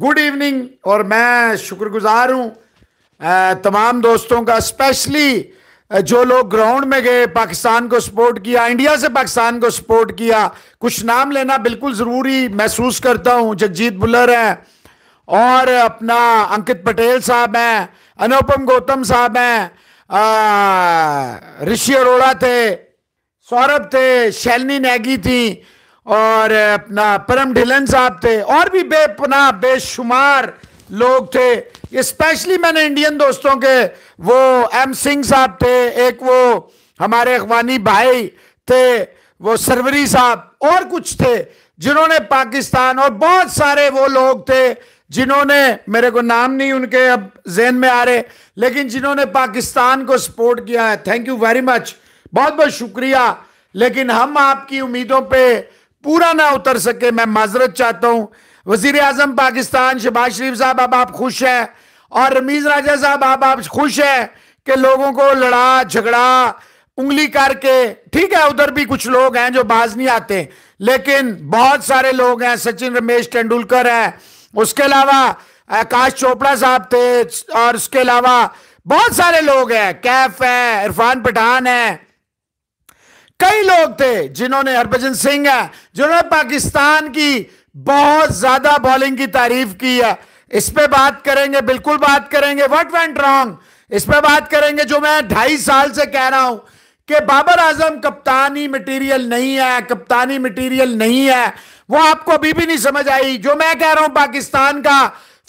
Good evening और मैं शुक्रगुजार हूँ तमाम दोस्तों का स्पेशली जो लोग ग्राउंड में गए पाकिस्तान को सपोर्ट किया इंडिया से पाकिस्तान को सपोर्ट किया कुछ नाम लेना बिल्कुल ज़रूरी महसूस करता हूँ जगजीत बुलर हैं और अपना अंकित पटेल साहब हैं अनुपम गौतम साहब हैं ऋषि अरोड़ा थे सौरभ थे शैलनी नेगी थी और अपना परम ढिलन साहब थे और भी बेपना बेशुमार लोग थे स्पेशली मैंने इंडियन दोस्तों के वो एम सिंह साहब थे एक वो हमारे अखवानी भाई थे वो सरवरी साहब और कुछ थे जिन्होंने पाकिस्तान और बहुत सारे वो लोग थे जिन्होंने मेरे को नाम नहीं उनके अब जहन में आ रहे लेकिन जिन्होंने पाकिस्तान को सपोर्ट किया है थैंक यू वेरी मच बहुत बहुत शुक्रिया लेकिन हम आपकी उम्मीदों पर पूरा ना उतर सके मैं माजरत चाहता हूँ वजीर आजम पाकिस्तान शहबाज शरीफ साहब अब आप खुश हैं और रमीज राजा साहब आप आप खुश हैं कि लोगों को लड़ा झगड़ा उंगली करके ठीक है उधर भी कुछ लोग हैं जो बाज नहीं आते लेकिन बहुत सारे लोग हैं सचिन रमेश तेंदुलकर है उसके अलावा आकाश चोपड़ा साहब थे और उसके अलावा बहुत सारे लोग हैं कैफ है इरफान पठान है कई लोग थे जिन्होंने हरभजन सिंह है जिन्होंने पाकिस्तान की बहुत ज्यादा बॉलिंग की तारीफ की है इस पर बात करेंगे बिल्कुल बात करेंगे व्हाट वेंट रॉन्ग इस पर बात करेंगे जो मैं ढाई साल से कह रहा हूं कि बाबर आजम कप्तानी मटेरियल नहीं है कप्तानी मटेरियल नहीं है वो आपको अभी भी नहीं समझ आई जो मैं कह रहा हूं पाकिस्तान का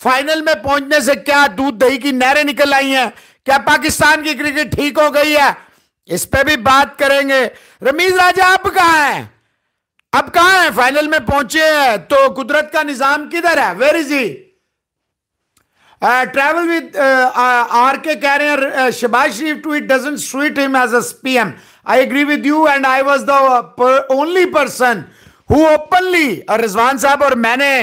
फाइनल में पहुंचने से क्या दूध दही की नहरें निकल आई हैं क्या पाकिस्तान की क्रिकेट ठीक हो गई है इस पे भी बात करेंगे रमीज राजा अब कहा है अब कहा है फाइनल में पहुंचे हैं तो कुदरत का निजाम किधर है where is he travel with R K कह रहे हैं Shehbaz Sharif to it doesn't suit him as S P M I agree with you and I was the only person who openly Rizwan sahab और मैंने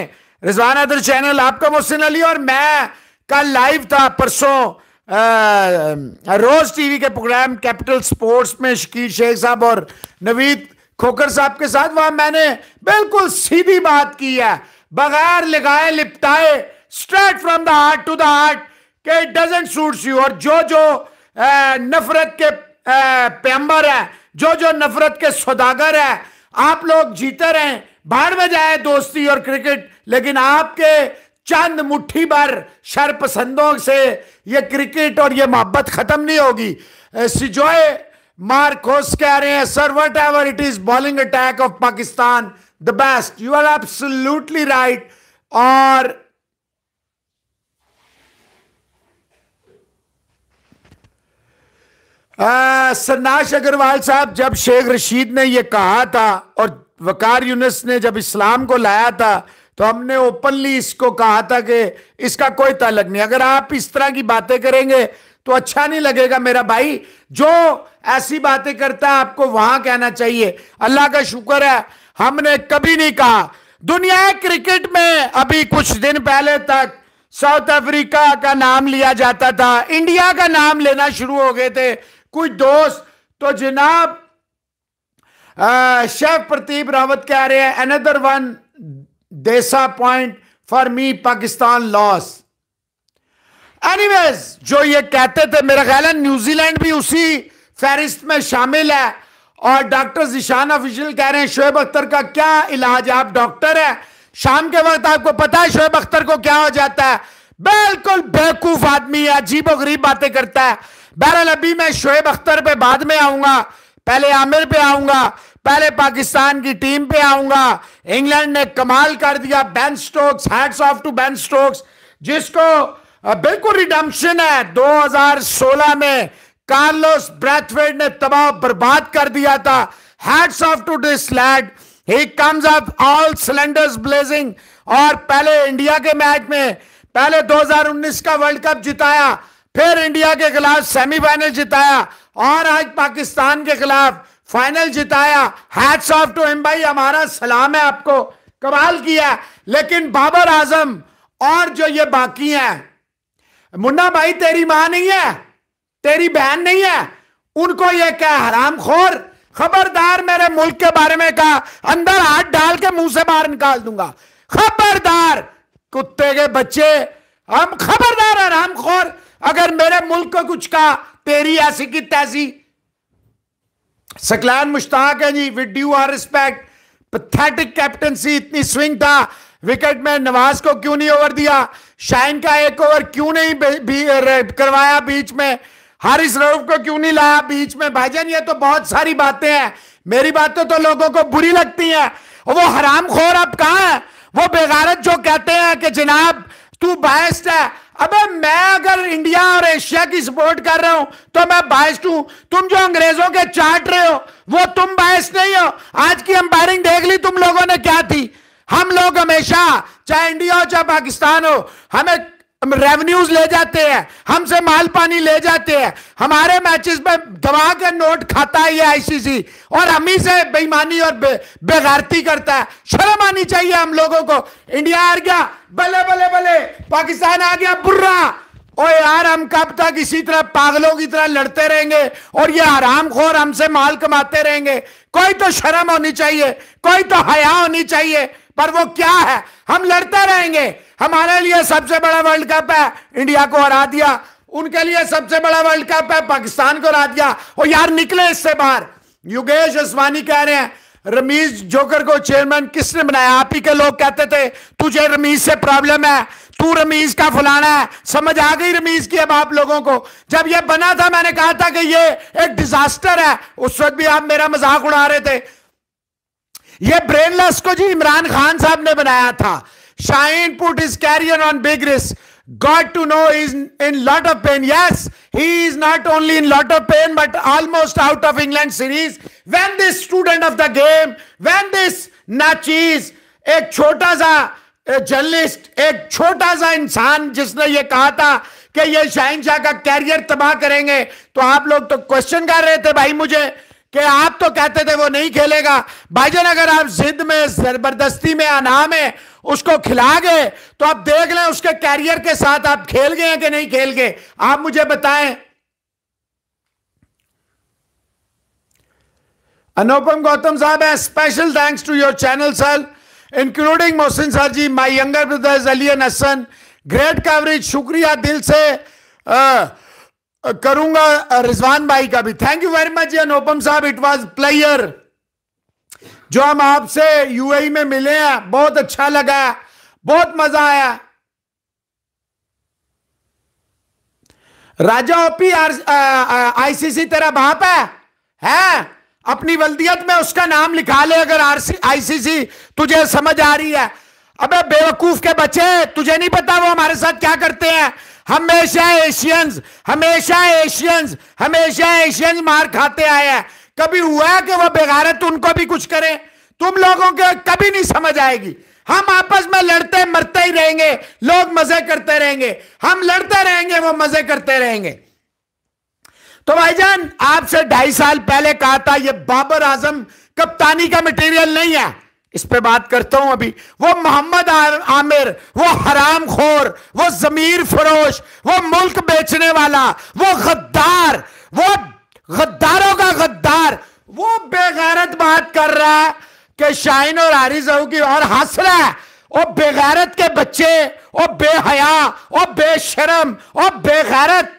रिजवान अदर चैनल आपका मोहसिन अली और मैं का लाइव था परसों आ, रोज टीवी के प्रोग्राम कैपिटल स्पोर्ट्स में शकीर शेख साहब और नवीद खोकर साहब के साथ वहां मैंने बिल्कुल सीधी बात की है बगैर लगाए लिपटाए straight from the heart to the heart के डजेंट सूट्स यू और जो जो आ, नफरत के पैम्बर है जो जो नफरत के सौदागर है आप लोग जीते रहे बाहर में जाए दोस्ती और क्रिकेट लेकिन आपके चंद मुट्ठी भर शर्पसंदों से ये क्रिकेट और ये मोहब्बत खत्म नहीं होगी सिजोए मार्कोस कह रहे हैं sir whatever it is bowling attack of Pakistan the best you are absolutely right और सरनाश अग्रवाल साहब जब शेख रशीद ने यह कहा था और वकार यूनिस ने जब इस्लाम को लाया था तो हमने ओपनली इसको कहा था कि इसका कोई तालक नहीं अगर आप इस तरह की बातें करेंगे तो अच्छा नहीं लगेगा मेरा भाई जो ऐसी बातें करता है आपको वहां कहना चाहिए अल्लाह का शुक्र है हमने कभी नहीं कहा दुनिया क्रिकेट में अभी कुछ दिन पहले तक साउथ अफ्रीका का नाम लिया जाता था इंडिया का नाम लेना शुरू हो गए थे कुछ दोस्त तो जनाब शेफ प्रतीप रावत कह रहे हैं another one disappoint for me Pakistan loss anyways जो ये कहते थे मेरा ख्याल है न्यूजीलैंड भी उसी फहरिस्त में शामिल है और डॉक्टर जिशान ऑफिशियल कह रहे हैं शोएब अख्तर का क्या इलाज है आप डॉक्टर है शाम के वक्त आपको पता है शोएब अख्तर को क्या हो जाता है बिल्कुल बेवकूफ आदमी है अजीब गरीब बातें करता है बहरहाल अभी मैं शोएब अख्तर पे बाद में आऊंगा पहले आमिर पे आऊंगा पहले पाकिस्तान की टीम पे आऊंगा इंग्लैंड ने कमाल कर दिया Ben Stokes hats off to Ben Stokes जिसको बिल्कुल रिडम्पशन है 2016 में कार्लोस ब्रैथवेड ने तबाह बर्बाद कर दिया था hats off to this lad he comes up all cylinders blazing और पहले इंडिया के मैच में पहले 2019 का वर्ल्ड कप जिताया फिर इंडिया के खिलाफ सेमीफाइनल जिताया और आज पाकिस्तान के खिलाफ फाइनल जिताया हैट्स ऑफ टू एम भाई हमारा सलाम है आपको कमाल किया लेकिन बाबर आजम और जो ये बाकी हैं मुन्ना भाई तेरी मां नहीं है तेरी बहन नहीं है उनको ये क्या हराम खोर खबरदार मेरे मुल्क के बारे में कहा अंदर हाथ डाल के मुंह से बाहर निकाल दूंगा खबरदार कुत्ते के बच्चे हम खबरदार हराम खोर अगर मेरे मुल्क को कुछ कहा तेरी ऐसी की तैसी सकलैन मुश्ताक है जी with due our respect pathetic captaincy इतनी स्विंग था विकेट में नवाज को क्यों नहीं ओवर दिया शाइन का एक ओवर क्यों नहीं भी, करवाया बीच में हारिस रऊफ को क्यों नहीं लाया बीच में भाईजान ये तो बहुत सारी बातें हैं मेरी बातें तो, तो लोगों को बुरी लगती हैं वो हराम खोर अब कहा है वो बेगारत जो कहते हैं कि जनाब तू बायस्ड है अबे मैं अगर इंडिया और एशिया की सपोर्ट कर रहा हूं तो मैं बायस्ड हूं तुम जो अंग्रेजों के चाट रहे हो वो तुम बायस नहीं हो आज की अंपायरिंग देख ली तुम लोगों ने क्या थी हम लोग हमेशा चाहे इंडिया हो चाहे पाकिस्तान हो हमें हम रेवेन्यूज ले जाते हैं हमसे माल पानी ले जाते हैं हमारे मैचेस में दबा के नोट खाता है ये आईसीसी और हम ही से बेईमानी और बे, बेगारती करता है शर्म आनी चाहिए हम लोगों को इंडिया हार गया भले भले भले पाकिस्तान आ गया बुर्रा और यार हम कब तक इसी तरह पागलों की तरह लड़ते रहेंगे और ये आराम खोर हमसे माल कमाते रहेंगे कोई तो शर्म होनी चाहिए कोई तो हया होनी चाहिए पर वो क्या है हम लड़ते रहेंगे हमारे लिए सबसे बड़ा वर्ल्ड कप है इंडिया को हरा दिया उनके लिए सबसे बड़ा वर्ल्ड कप है पाकिस्तान को हरा दिया और यार निकले इससे बाहर युगेश असवानी कह रहे हैं रमीज जोकर को चेयरमैन किसने बनाया आप ही के लोग कहते थे तुझे रमीज से प्रॉब्लम है तू रमीज का फलाना है समझ आ गई रमीज की अब आप लोगों को जब ये बना था मैंने कहा था कि ये एक डिजास्टर है उस वक्त भी आप मेरा मजाक उड़ा रहे थे ये ब्रेनलेस को जी इमरान खान साहब ने बनाया था Shaheen put his carrier on big risk. Got to know he's in lot of pain. Yes, he is not only in lot of pain, but almost out of England series. When this student of the game, when this Nachis, a chota sa journalist एक छोटा सा इंसान जिसने ये कहा था कि ये शाहिन शाह का कैरियर तबाह करेंगे तो आप लोग तो क्वेश्चन कर रहे थे भाई मुझे कि आप तो कहते थे वो नहीं खेलेगा भाईजान अगर आप जिद में जबरदस्ती में अनाम है उसको खिला गए तो आप देख लें उसके कैरियर के साथ आप खेल गए कि नहीं खेल गए आप मुझे बताएं अनुपम गौतम साहब है special thanks to your channel sir including Mohsin sir ji my younger brothers Ali Hasan great coverage शुक्रिया दिल से आ, करूंगा रिजवान भाई का भी thank you very much Anupam sahab it was player जो हम आपसे यूएई e में मिले हैं बहुत अच्छा लगा बहुत मजा आया राजा ओपी आईसीसी तेरा बाप है है अपनी वल्दियत में उसका नाम लिखा ले अगर आईसीसी तुझे समझ आ रही है अबे बेवकूफ के बच्चे तुझे नहीं पता वो हमारे साथ क्या करते हैं हमेशा एशियंस हमेशा एशियंस हमेशा एशियंस मार खाते आए हैं कभी हुआ है कि वह बेगारत उनको भी कुछ करें तुम लोगों के कभी नहीं समझ आएगी हम आपस में लड़ते मरते ही रहेंगे लोग मजे करते रहेंगे हम लड़ते रहेंगे वो मजे करते रहेंगे तो भाईजान आपसे ढाई साल पहले कहा था ये बाबर आजम कप्तानी का मटेरियल नहीं है इस पे बात करता हूं अभी वो मोहम्मद आमिर वो हराम खोर वो जमीर फरोश वो मुल्क बेचने वाला वो गद्दार वो गद्दारों का गद्दार वो बेगैरत बात कर रहा है कि शाइन और आरिज की और हंस रहा है वो बेगैरत के बच्चे और बेहया और बेशरम और बेगैरत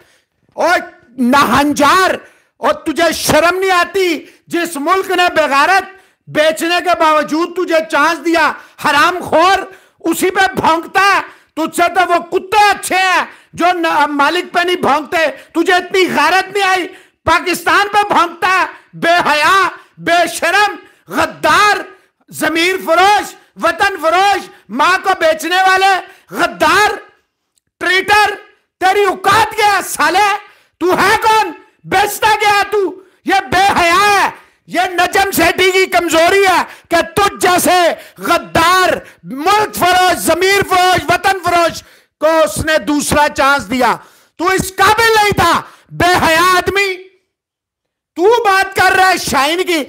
और नहंजार और तुझे शर्म नहीं आती जिस मुल्क ने बेगैरत बेचने के बावजूद तुझे चांस दिया हराम खोर उसी पे भोंगता है तुझसे तो वो कुत्ते अच्छे हैं जो न, मालिक पे नहीं भोंगते तुझे इतनी गैरत नहीं आई पाकिस्तान पे भोंगता है बेहया बेशरम गद्दार जमीर फरोश वतन फरोश मां को बेचने वाले गद्दार ट्रीटर तेरी उकात गया साले तू है कौन बेचता गया तू ये बेहया है ये नजम सेठी की कमजोरी है कि तुझ जैसे गद्दार मुल्क फरोज जमीर फरोज वतन फरोज को उसने दूसरा चांस दिया तू इस काबिल नहीं था बेहया आदमी तू बात कर रहा है शाइन की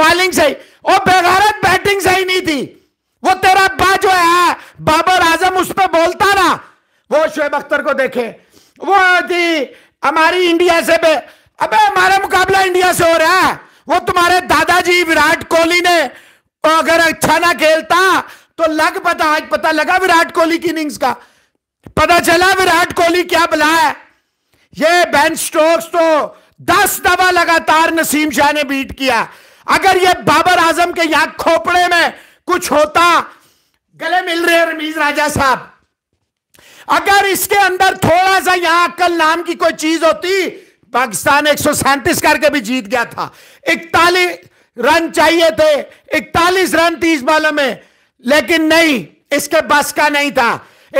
बॉलिंग सही और बेगारत बैटिंग सही नहीं थी वो तेरा बा जो है बाबर आजम उस पर बोलता ना वो शुएब अख्तर को देखे वो थी हमारी इंडिया से अबे हमारा मुकाबला इंडिया से हो रहा है वो तुम्हारे दादाजी विराट कोहली ने अगर अच्छा ना खेलता तो लग पता आज पता लगा विराट कोहली की इनिंग्स का पता चला विराट कोहली क्या बुला है ये बेन स्टोक्स तो दस दफा लगातार नसीम शाह ने बीट किया अगर ये बाबर आजम के यहां खोपड़े में कुछ होता गले मिल रहे रमीज राजा साहब अगर इसके अंदर थोड़ा सा यहां अक्कल नाम की कोई चीज होती पाकिस्तान एक करके भी जीत गया था इकतालीस रन चाहिए थे इकतालीस रन तीस बॉलों में लेकिन नहीं इसके बस का नहीं था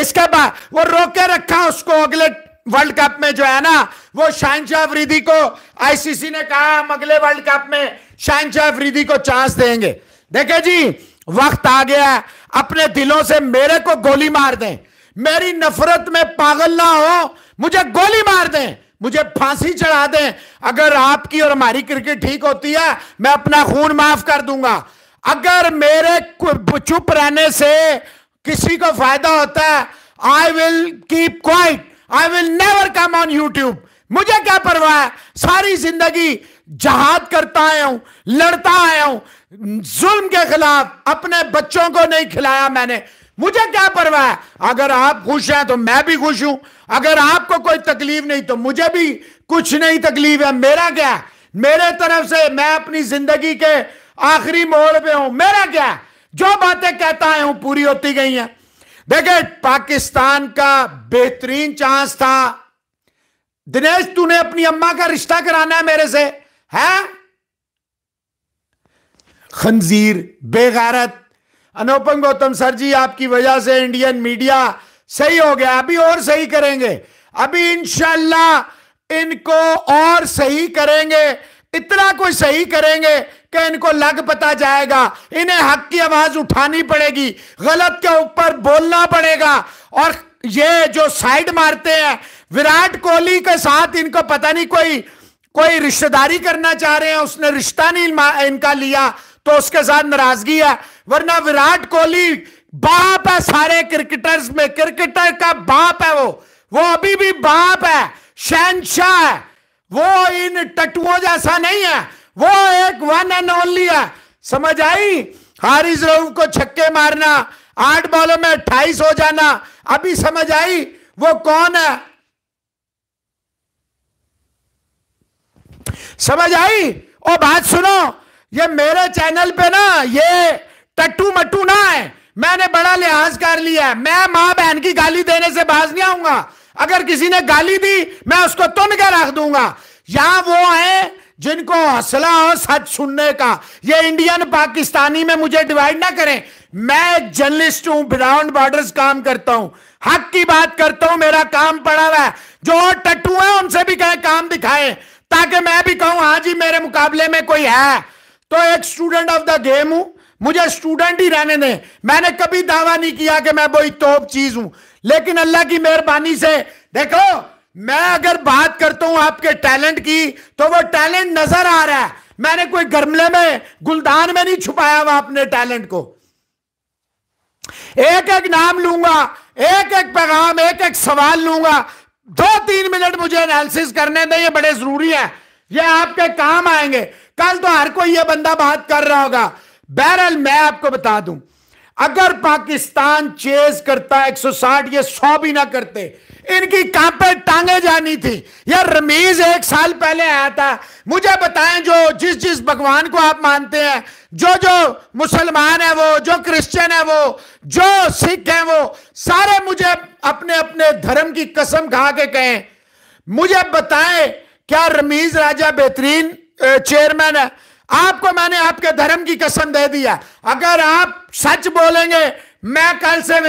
इसके बाद वो रोके रखा उसको अगले वर्ल्ड कप में जो है ना वो शाहजा अफरीदी को आईसीसी ने कहा हम अगले वर्ल्ड कप में शाहजा अफरीदी को चांस देंगे देखे जी वक्त आ गया अपने दिलों से मेरे को गोली मार दें मेरी नफरत में पागल ना हो मुझे गोली मार दें मुझे फांसी चढ़ा दें अगर आपकी और हमारी क्रिकेट ठीक होती है मैं अपना खून माफ कर दूंगा अगर मेरे चुप रहने से किसी को फायदा होता है I will keep quiet I will never come on YouTube मुझे क्या परवाह है सारी जिंदगी जहाद करता आया हूं लड़ता आया हूं जुल्म के खिलाफ अपने बच्चों को नहीं खिलाया मैंने मुझे क्या परवाह है अगर आप खुश हैं तो मैं भी खुश हूं अगर आपको कोई तकलीफ नहीं तो मुझे भी कुछ नहीं तकलीफ है मेरा क्या मेरे तरफ से मैं अपनी जिंदगी के आखिरी मोड़ पे हूं मेरा क्या जो बातें कहता है हूं पूरी होती गई हैं देखे पाकिस्तान का बेहतरीन चांस था दिनेश तूने अपनी अम्मा का रिश्ता कराना है मेरे से है खंजीर बेगैरत अनुपम गौतम सर जी आपकी वजह से इंडियन मीडिया सही हो गया अभी और सही करेंगे अभी इनशाला इनको और सही करेंगे इतना कुछ सही करेंगे कि इनको लग पता जाएगा इन्हें हक की आवाज उठानी पड़ेगी गलत के ऊपर बोलना पड़ेगा और ये जो साइड मारते हैं विराट कोहली के साथ इनको पता नहीं कोई कोई रिश्तेदारी करना चाह रहे हैं उसने रिश्ता नहीं इनका लिया तो उसके साथ नाराजगी है वरना विराट कोहली बाप है सारे क्रिकेटर्स में क्रिकेटर का बाप है वो वो अभी भी बाप है शहनशाह है वो इन टटुओं जैसा नहीं है वो एक वन एंड ओनली है समझ आई हारिज रऊफ को छक्के मारना आठ बॉलों में अट्ठाईस हो जाना अभी समझ आई वो कौन है समझ आई ओ बात सुनो ये मेरे चैनल पे ना ये टट्टू मट्टू ना है मैंने बड़ा लिहाज कर लिया है मैं मां बहन की गाली देने से बाज नहीं आऊंगा अगर किसी ने गाली दी मैं उसको तुम क्या रख दूंगा यहां वो है जिनको हौसला हो सच सुनने का ये इंडियन पाकिस्तानी में मुझे डिवाइड ना करें मैं एक जर्नलिस्ट हूं ब्राउंड बॉर्डर्स काम करता हूं हक की बात करता हूं मेरा काम पड़ा हुआ है जो टट्टू है उनसे भी कहें काम दिखाए ताकि मैं भी कहूं हाँ जी मेरे मुकाबले में कोई है तो एक स्टूडेंट ऑफ द गेम हूं मुझे स्टूडेंट ही रहने दें मैंने कभी दावा नहीं किया कि मैं बोई तोप चीज हूं लेकिन अल्लाह की मेहरबानी से देखो मैं अगर बात करता हूं आपके टैलेंट की तो वो टैलेंट नजर आ रहा है मैंने कोई गर्मले में गुलदान में नहीं छुपाया हुआ अपने टैलेंट को एक एक नाम लूंगा एक एक पैगाम एक एक सवाल लूंगा दो तीन मिनट मुझे एनालिसिस करने दें ये बड़े जरूरी है ये आपके काम आएंगे कल तो हर कोई ये बंदा बात कर रहा होगा बहरहाल मैं आपको बता दूं अगर पाकिस्तान चेज करता 160 ये 100 भी ना करते इनकी पर टांगे जानी थी यार रमीज एक साल पहले आया था मुझे बताएं जो जिस जिस भगवान को आप मानते हैं जो जो मुसलमान है वो जो क्रिश्चियन है वो जो सिख है वो सारे मुझे अपने अपने धर्म की कसम खा के कहें मुझे बताएं क्या रमीज राजा बेहतरीन चेयरमैन है आपको मैंने आपके धर्म की कसम दे दिया अगर आप सच बोलेंगे मैं कल से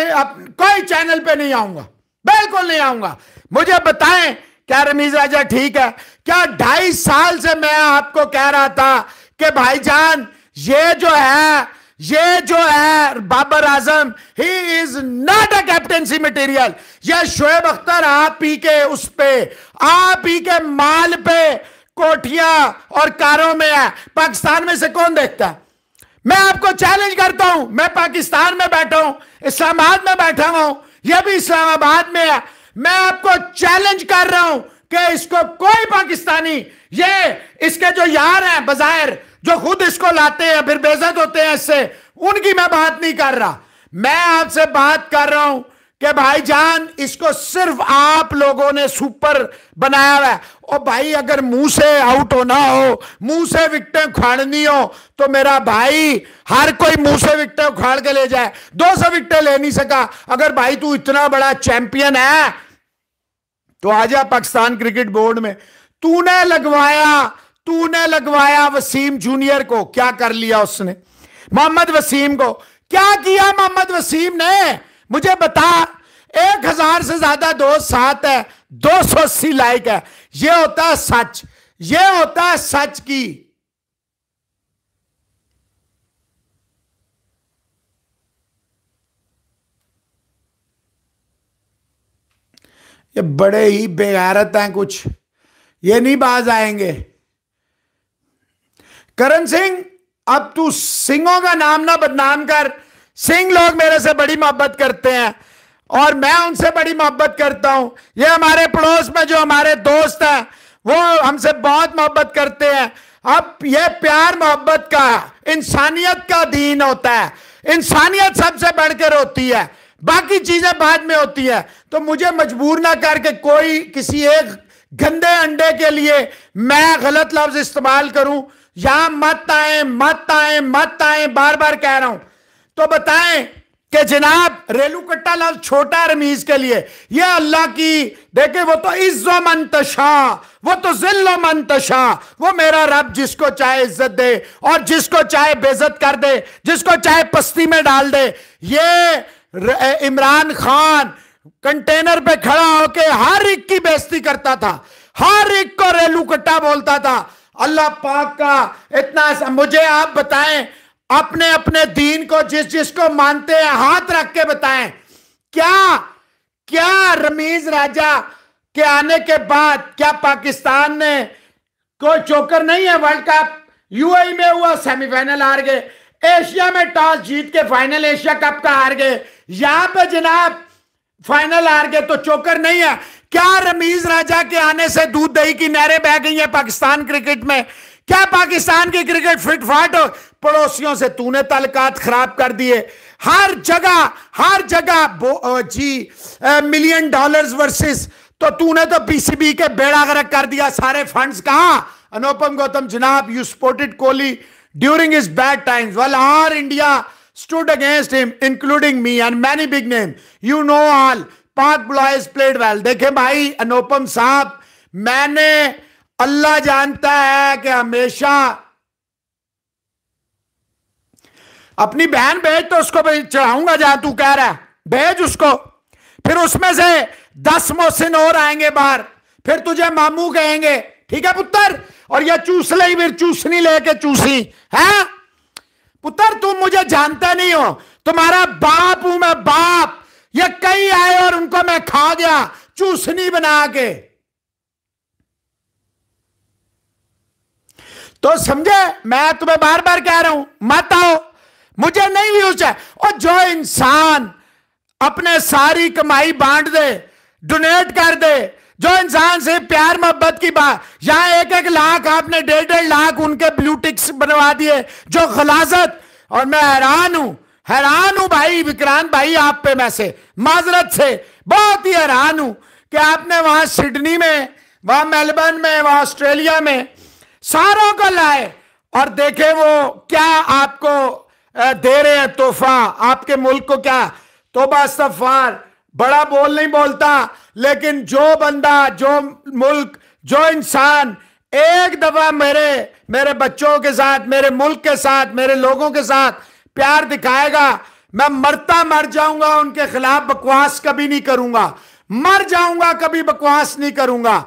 कोई चैनल पे नहीं आऊंगा बिल्कुल नहीं आऊंगा मुझे बताएं क्या रमीज राजा ठीक है क्या ढाई साल से मैं आपको कह रहा था कि भाईजान ये जो है ये जो है Babar Azam he is not a captaincy material ये शोएब अख्तर आप ही के उस पे आप ही के माल पे कोठिया और कारों में है पाकिस्तान में से कौन देखता है मैं आपको चैलेंज करता हूं मैं पाकिस्तान में बैठा हूं इस्लामाबाद में बैठा हूं यह भी इस्लामाबाद में है मैं आपको चैलेंज कर रहा हूं कि इसको कोई पाकिस्तानी ये इसके जो यार हैं बजायर जो खुद इसको लाते हैं फिर बेजत होते हैं इससे उनकी मैं बात नहीं कर रहा मैं आपसे बात कर रहा हूं कि जान इसको सिर्फ आप लोगों ने सुपर बनाया हुआ और भाई अगर मुंह से आउट होना हो मुंह से विकटें उखाड़नी हो तो मेरा भाई हर कोई मुंह से विकटें उखाड़ के ले जाए दो सौ विकटें ले नहीं सका अगर भाई तू इतना बड़ा चैंपियन है तो आ जा पाकिस्तान क्रिकेट बोर्ड में तूने लगवाया तूने लगवाया वसीम जूनियर को क्या कर लिया उसने मोहम्मद वसीम को क्या किया मोहम्मद वसीम ने मुझे बता एक हजार से ज्यादा दोस्त साथ है दो सौ अस्सी लाइक है यह होता है सच यह होता है सच की ये बड़े ही बेगारत हैं कुछ ये नहीं बाज आएंगे करण सिंह अब तू सिंहों का नाम ना बदनाम कर सिंह लोग मेरे से बड़ी मोहब्बत करते हैं और मैं उनसे बड़ी मोहब्बत करता हूं ये हमारे पड़ोस में जो हमारे दोस्त हैं वो हमसे बहुत मोहब्बत करते हैं अब ये प्यार मोहब्बत का इंसानियत का दीन होता है इंसानियत सबसे बढ़कर होती है बाकी चीजें बाद में होती है तो मुझे मजबूर ना करके कोई किसी एक गंदे अंडे के लिए मैं गलत लफ्ज इस्तेमाल करूं यहां मत आए मत आए मत आए बार बार कह रहा हूं तो बताएं कि जनाब रेलू कट्टा लाल छोटा रमीज के लिए ये अल्लाह की देखे वो तो इज्जो मंतशा वो तो जिल्लो मंतशा वो मेरा रब जिसको चाहे इज्जत दे और जिसको चाहे बेजत कर दे जिसको चाहे पस्ती में डाल दे ये इमरान खान कंटेनर पे खड़ा होके हर एक की बेजती करता था हर एक को रेलू कट्टा बोलता था अल्लाह पाक का इतना मुझे आप बताएं अपने अपने दीन को जिस को मानते हैं हाथ रख के बताए क्या क्या रमीज राजा के आने के बाद क्या पाकिस्तान ने कोई चोकर नहीं है वर्ल्ड कप यूएई में हुआ सेमीफाइनल हार गए एशिया में टॉस जीत के फाइनल एशिया कप का हार गए यहां पे जनाब फाइनल हार गए तो चोकर नहीं है क्या रमीज राजा के आने से दूध दही की नहरें बह गई हैं पाकिस्तान क्रिकेट में क्या पाकिस्तान की क्रिकेट फिट फाट हो पड़ोसियों से तूने तलकात खराब कर दिए हर जगह हर जगह जी मिलियन डॉलर्स वर्सेस तो तूने तो पीसीबी के बेड़ा गर्क कर दिया सारे फंड्स कहा अनुपम गौतम जनाब you supported Kohli during is bad times well our India stood against him including me and many big name you know all पांच बुलाइज प्लेड वेल देखे भाई अनुपम साहब मैंने अल्लाह जानता है कि हमेशा अपनी बहन भेज तो उसको चढ़ाऊंगा जहां तू कह रहा है भेज उसको फिर उसमें से दस मोहसिन और आएंगे बाहर फिर तुझे मामू कहेंगे ठीक है पुत्र और यह चूस ले फिर चूसनी लेके चूसी है पुत्र तुम मुझे जानते नहीं हो तुम्हारा बाप हूं मैं बाप ये कई आए और उनको मैं खा गया चूसनी बना के तो समझे मैं तुम्हें बार बार कह रहा हूं मत आओ मुझे नहीं यूज है और जो इंसान अपने सारी कमाई बांट दे डोनेट कर दे जो इंसान से प्यार मोहब्बत की बात यहां एक एक लाख आपने डेढ़ डेढ़ लाख उनके ब्लू टिक्स बनवा दिए जो खलासत और मैं हैरान हूं हैरान हूं भाई विक्रांत भाई आप पे मैं से माजरत से बहुत ही हैरान हूं कि आपने वहां सिडनी में वहां मेलबर्न में वहां ऑस्ट्रेलिया में सारों को लाए और देखे वो क्या आपको दे रहे हैं तोहफा आपके मुल्क को क्या तोबा सफार बड़ा बोल नहीं बोलता लेकिन जो बंदा जो मुल्क जो इंसान एक दफा मेरे मेरे बच्चों के साथ मेरे मुल्क के साथ मेरे लोगों के साथ प्यार दिखाएगा मैं मरता मर जाऊंगा उनके खिलाफ बकवास कभी नहीं करूंगा मर जाऊंगा कभी बकवास नहीं करूंगा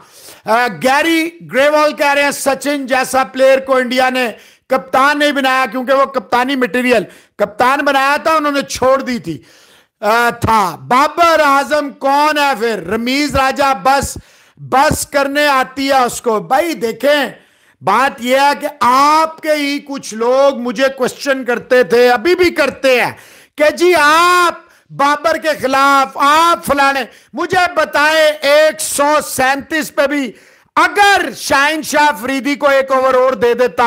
गैरी ग्रेवाल कह रहे हैं सचिन जैसा प्लेयर को इंडिया ने कप्तान नहीं बनाया क्योंकि वो कप्तानी मटेरियल कप्तान बनाया था उन्होंने छोड़ दी थी आ, था बाबर आजम कौन है फिर रमीज राजा बस बस करने आती है उसको भाई देखें बात यह है कि आपके ही कुछ लोग मुझे क्वेश्चन करते थे अभी भी करते हैं कि जी आप बाबर के खिलाफ आप फलाने मुझे बताए एक सौ सैंतीस पे भी अगर शाहिन शाह फरीदी को एक ओवर और दे देता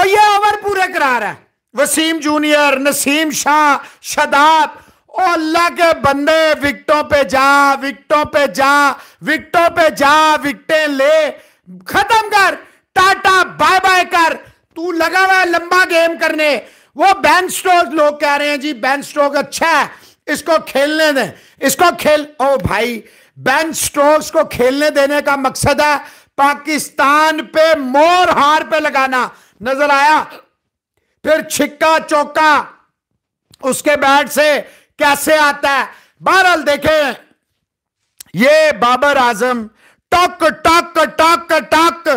और ये ओवर पूरे करा रहा है वसीम जूनियर नसीम शाह शदाब और अल्लाह के बंदे विकटों पे जा विकटों पे जा विकटों पे जा विकटें ले खत्म कर टाटा बाय बाय कर तू लगा हुआ लंबा गेम करने वो बैन स्ट्रोक लोग कह रहे हैं जी बैन स्ट्रोक अच्छा है इसको खेलने दें इसको खेल ओ भाई बेन स्ट्रोक्स को खेलने देने का मकसद है पाकिस्तान पे मोर हार पे लगाना नजर आया फिर छिक्का चौका उसके बैट से कैसे आता है बहरहाल देखें ये बाबर आजम टक टक टक टक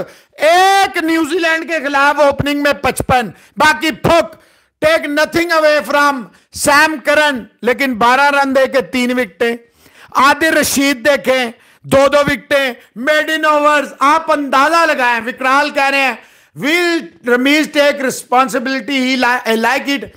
एक न्यूजीलैंड के खिलाफ ओपनिंग में पचपन बाकी फुक take nothing away from Sam Curran लेकिन 12 रन देके तीन विकटे आदिर रशीद देखे दो दो विकटे मेड इन ओवर्स आप अंदाजा लगाए विकराल कह रहे हैं will Ramiz take responsibility he like it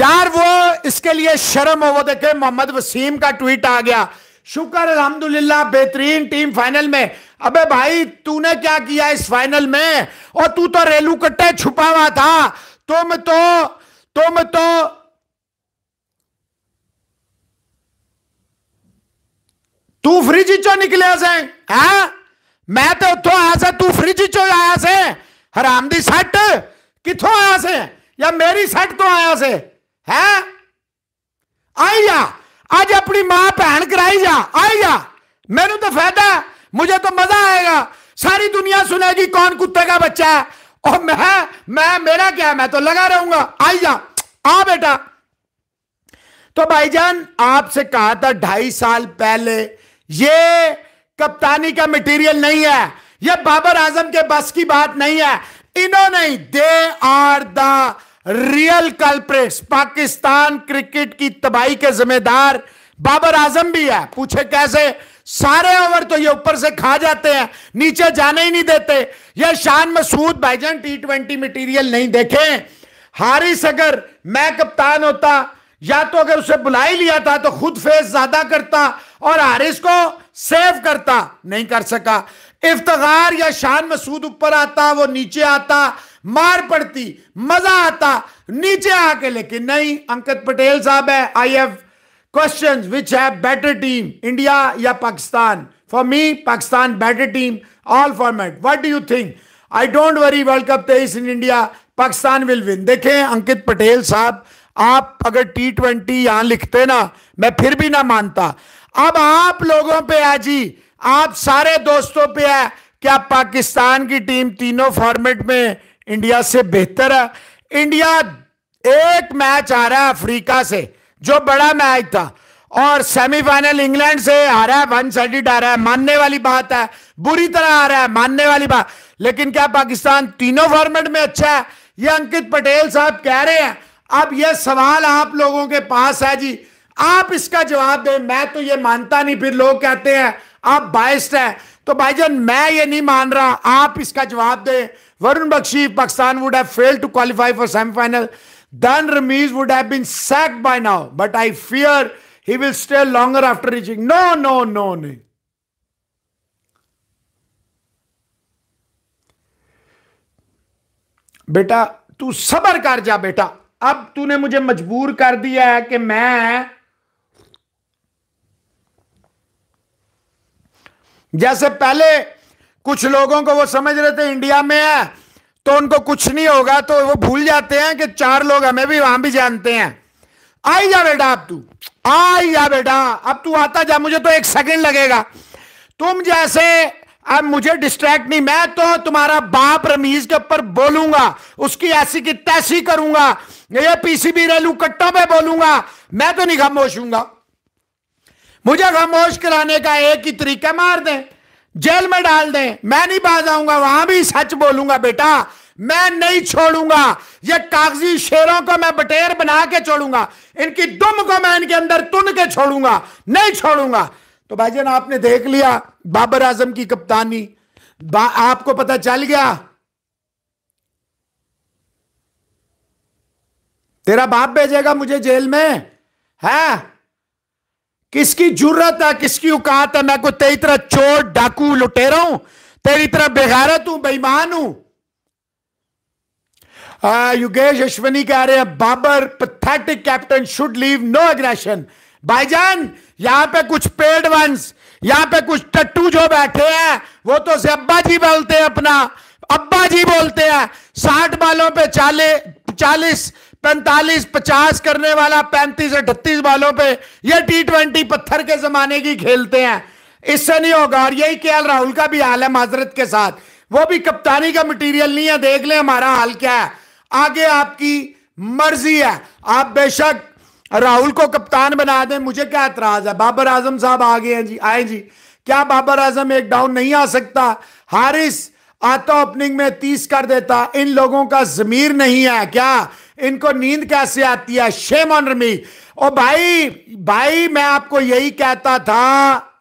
यार वो इसके लिए शर्म हो वो देखे मोहम्मद वसीम का ट्वीट आ गया शुक्र अलहमदुल्ला बेहतरीन टीम फाइनल में अबे भाई तूने क्या किया इस फाइनल में और तू तो रेलू कट्टे छुपा हुआ था तुम तो तुम तो फ्रिज चो निकलिया से है हाँ? मैं तो उतो आया से तू फ्रिज चो आया से हराम दी सट कितो आया से या मेरी सट तो आया से है हाँ? आई जा आज अपनी मां भैन कराई जा आई जा मेनू तो फायदा मुझे तो मजा आएगा सारी दुनिया सुनेगी कौन कुत्ते का बच्चा है और मैं मैं मेरा क्या मैं तो लगा रहूंगा आई जा आ बेटा तो भाईजान आपसे कहा था ढाई साल पहले ये कप्तानी का मटेरियल नहीं है ये बाबर आजम के बस की बात नहीं है इन्होंने they are the real culprits Pakistan cricket की तबाही के जिम्मेदार बाबर आजम भी है पूछे कैसे सारे ओवर तो ये ऊपर से खा जाते हैं नीचे जाने ही नहीं देते ये शान मसूद भाईजान टी ट्वेंटी मटीरियल नहीं देखे हारिस अगर मैं कप्तान होता या तो अगर उसे बुला ही लिया था तो खुद फेस ज्यादा करता और हारिस को सेव करता नहीं कर सका इफ्तार या शान मसूद ऊपर आता वो नीचे आता मार पड़ती मजा आता नीचे आके लेकिन नहीं अंकित पटेल साहब है आई हैव क्वेश्चन विच है बेटर टीम इंडिया या Pakistan for me Pakistan better team all format what do you think I don't worry world cup तेईस in India Pakistan will win देखें अंकित पटेल साहब आप अगर टी ट्वेंटी यहां लिखते ना मैं फिर भी ना मानता अब आप लोगों पे आजी आप सारे दोस्तों पे है क्या पाकिस्तान की टीम तीनों फॉर्मेट में इंडिया से बेहतर है इंडिया एक मैच आ रहा है अफ्रीका से जो बड़ा मैच था और सेमीफाइनल इंग्लैंड से आ रहा है वन साइडेड आ रहा है मानने वाली बात है बुरी तरह आ रहा है मानने वाली बात लेकिन क्या पाकिस्तान तीनों फॉर्मेट में अच्छा है ये अंकित पटेल साहब कह रहे हैं अब यह सवाल आप लोगों के पास है जी आप इसका जवाब दें मैं तो ये मानता नहीं फिर लोग कहते हैं आप बाइस्ट है तो भाईजान मैं ये नहीं मान रहा आप इसका जवाब दें Varun Bakshi Pakistan would have fail to qualify for semifinal then Ramiz would have been sack by now but I fear he will stay longer after reaching no no no no. बेटा तू सबर कर जा बेटा अब तूने मुझे मजबूर कर दिया है कि मैं जैसे पहले कुछ लोगों को वो समझ रहे थे इंडिया में है तो उनको कुछ नहीं होगा तो वो भूल जाते हैं कि चार लोग हमें भी वहां भी जानते हैं आई जा बेटा अब तू आई जा बेटा अब तू आता जा मुझे तो एक सेकंड लगेगा तुम जैसे अब मुझे डिस्ट्रैक्ट नहीं मैं तो तुम्हारा बाप रमीज के ऊपर बोलूंगा उसकी ऐसी की तैसी करूंगा ये पीसीबी रेलू कट्टों पे बोलूंगा मैं तो नहीं खामोश हूंगा मुझे खामोश कराने का एक ही तरीका मार दें जेल में डाल दें मैं नहीं बाज आऊंगा वहां भी सच बोलूंगा बेटा मैं नहीं छोड़ूंगा ये कागजी शेरों को मैं बटेर बना के छोड़ूंगा इनकी दुम को मैं इनके अंदर तुन के छोड़ूंगा नहीं छोड़ूंगा तो भाईजान आपने देख लिया बाबर आजम की कप्तानी बा, आपको पता चल गया तेरा बाप भेजेगा मुझे जेल में है किसकी जरूरत है किसकी औकात है मैं कोई तेरी तरह चोर डाकू लुटेरा हूं तेरी तरह बेगारत हूं बेईमान हूं योगेश अश्वनी कह रहे हैं Babar pathetic captain should leave no aggression भाईजान यहां पे कुछ पेड वंस यहां पे कुछ टट्टू जो बैठे हैं वो तो से अब्बा जी बोलते हैं अपना अब्बा जी बोलते हैं साठ बालों पे चाले चालीस पैंतालीस पचास करने वाला पैंतीस अठतीस बालों पे ये टी ट्वेंटी पत्थर के जमाने की खेलते हैं इससे नहीं होगा और यही के राहुल का भी हाल है माजरत के साथ वो भी कप्तानी का मटेरियल नहीं है देख ले हमारा हाल क्या है आगे आपकी मर्जी है आप बेशक राहुल को कप्तान बना दें मुझे क्या एतराज है बाबर आजम साहब आ गए हैं जी आए जी क्या बाबर आजम एक डाउन नहीं आ सकता हारिस आता ओपनिंग में तीस कर देता इन लोगों का जमीर नहीं है क्या इनको नींद कैसे आती है शेम ऑन रमी ओ भाई भाई मैं आपको यही कहता था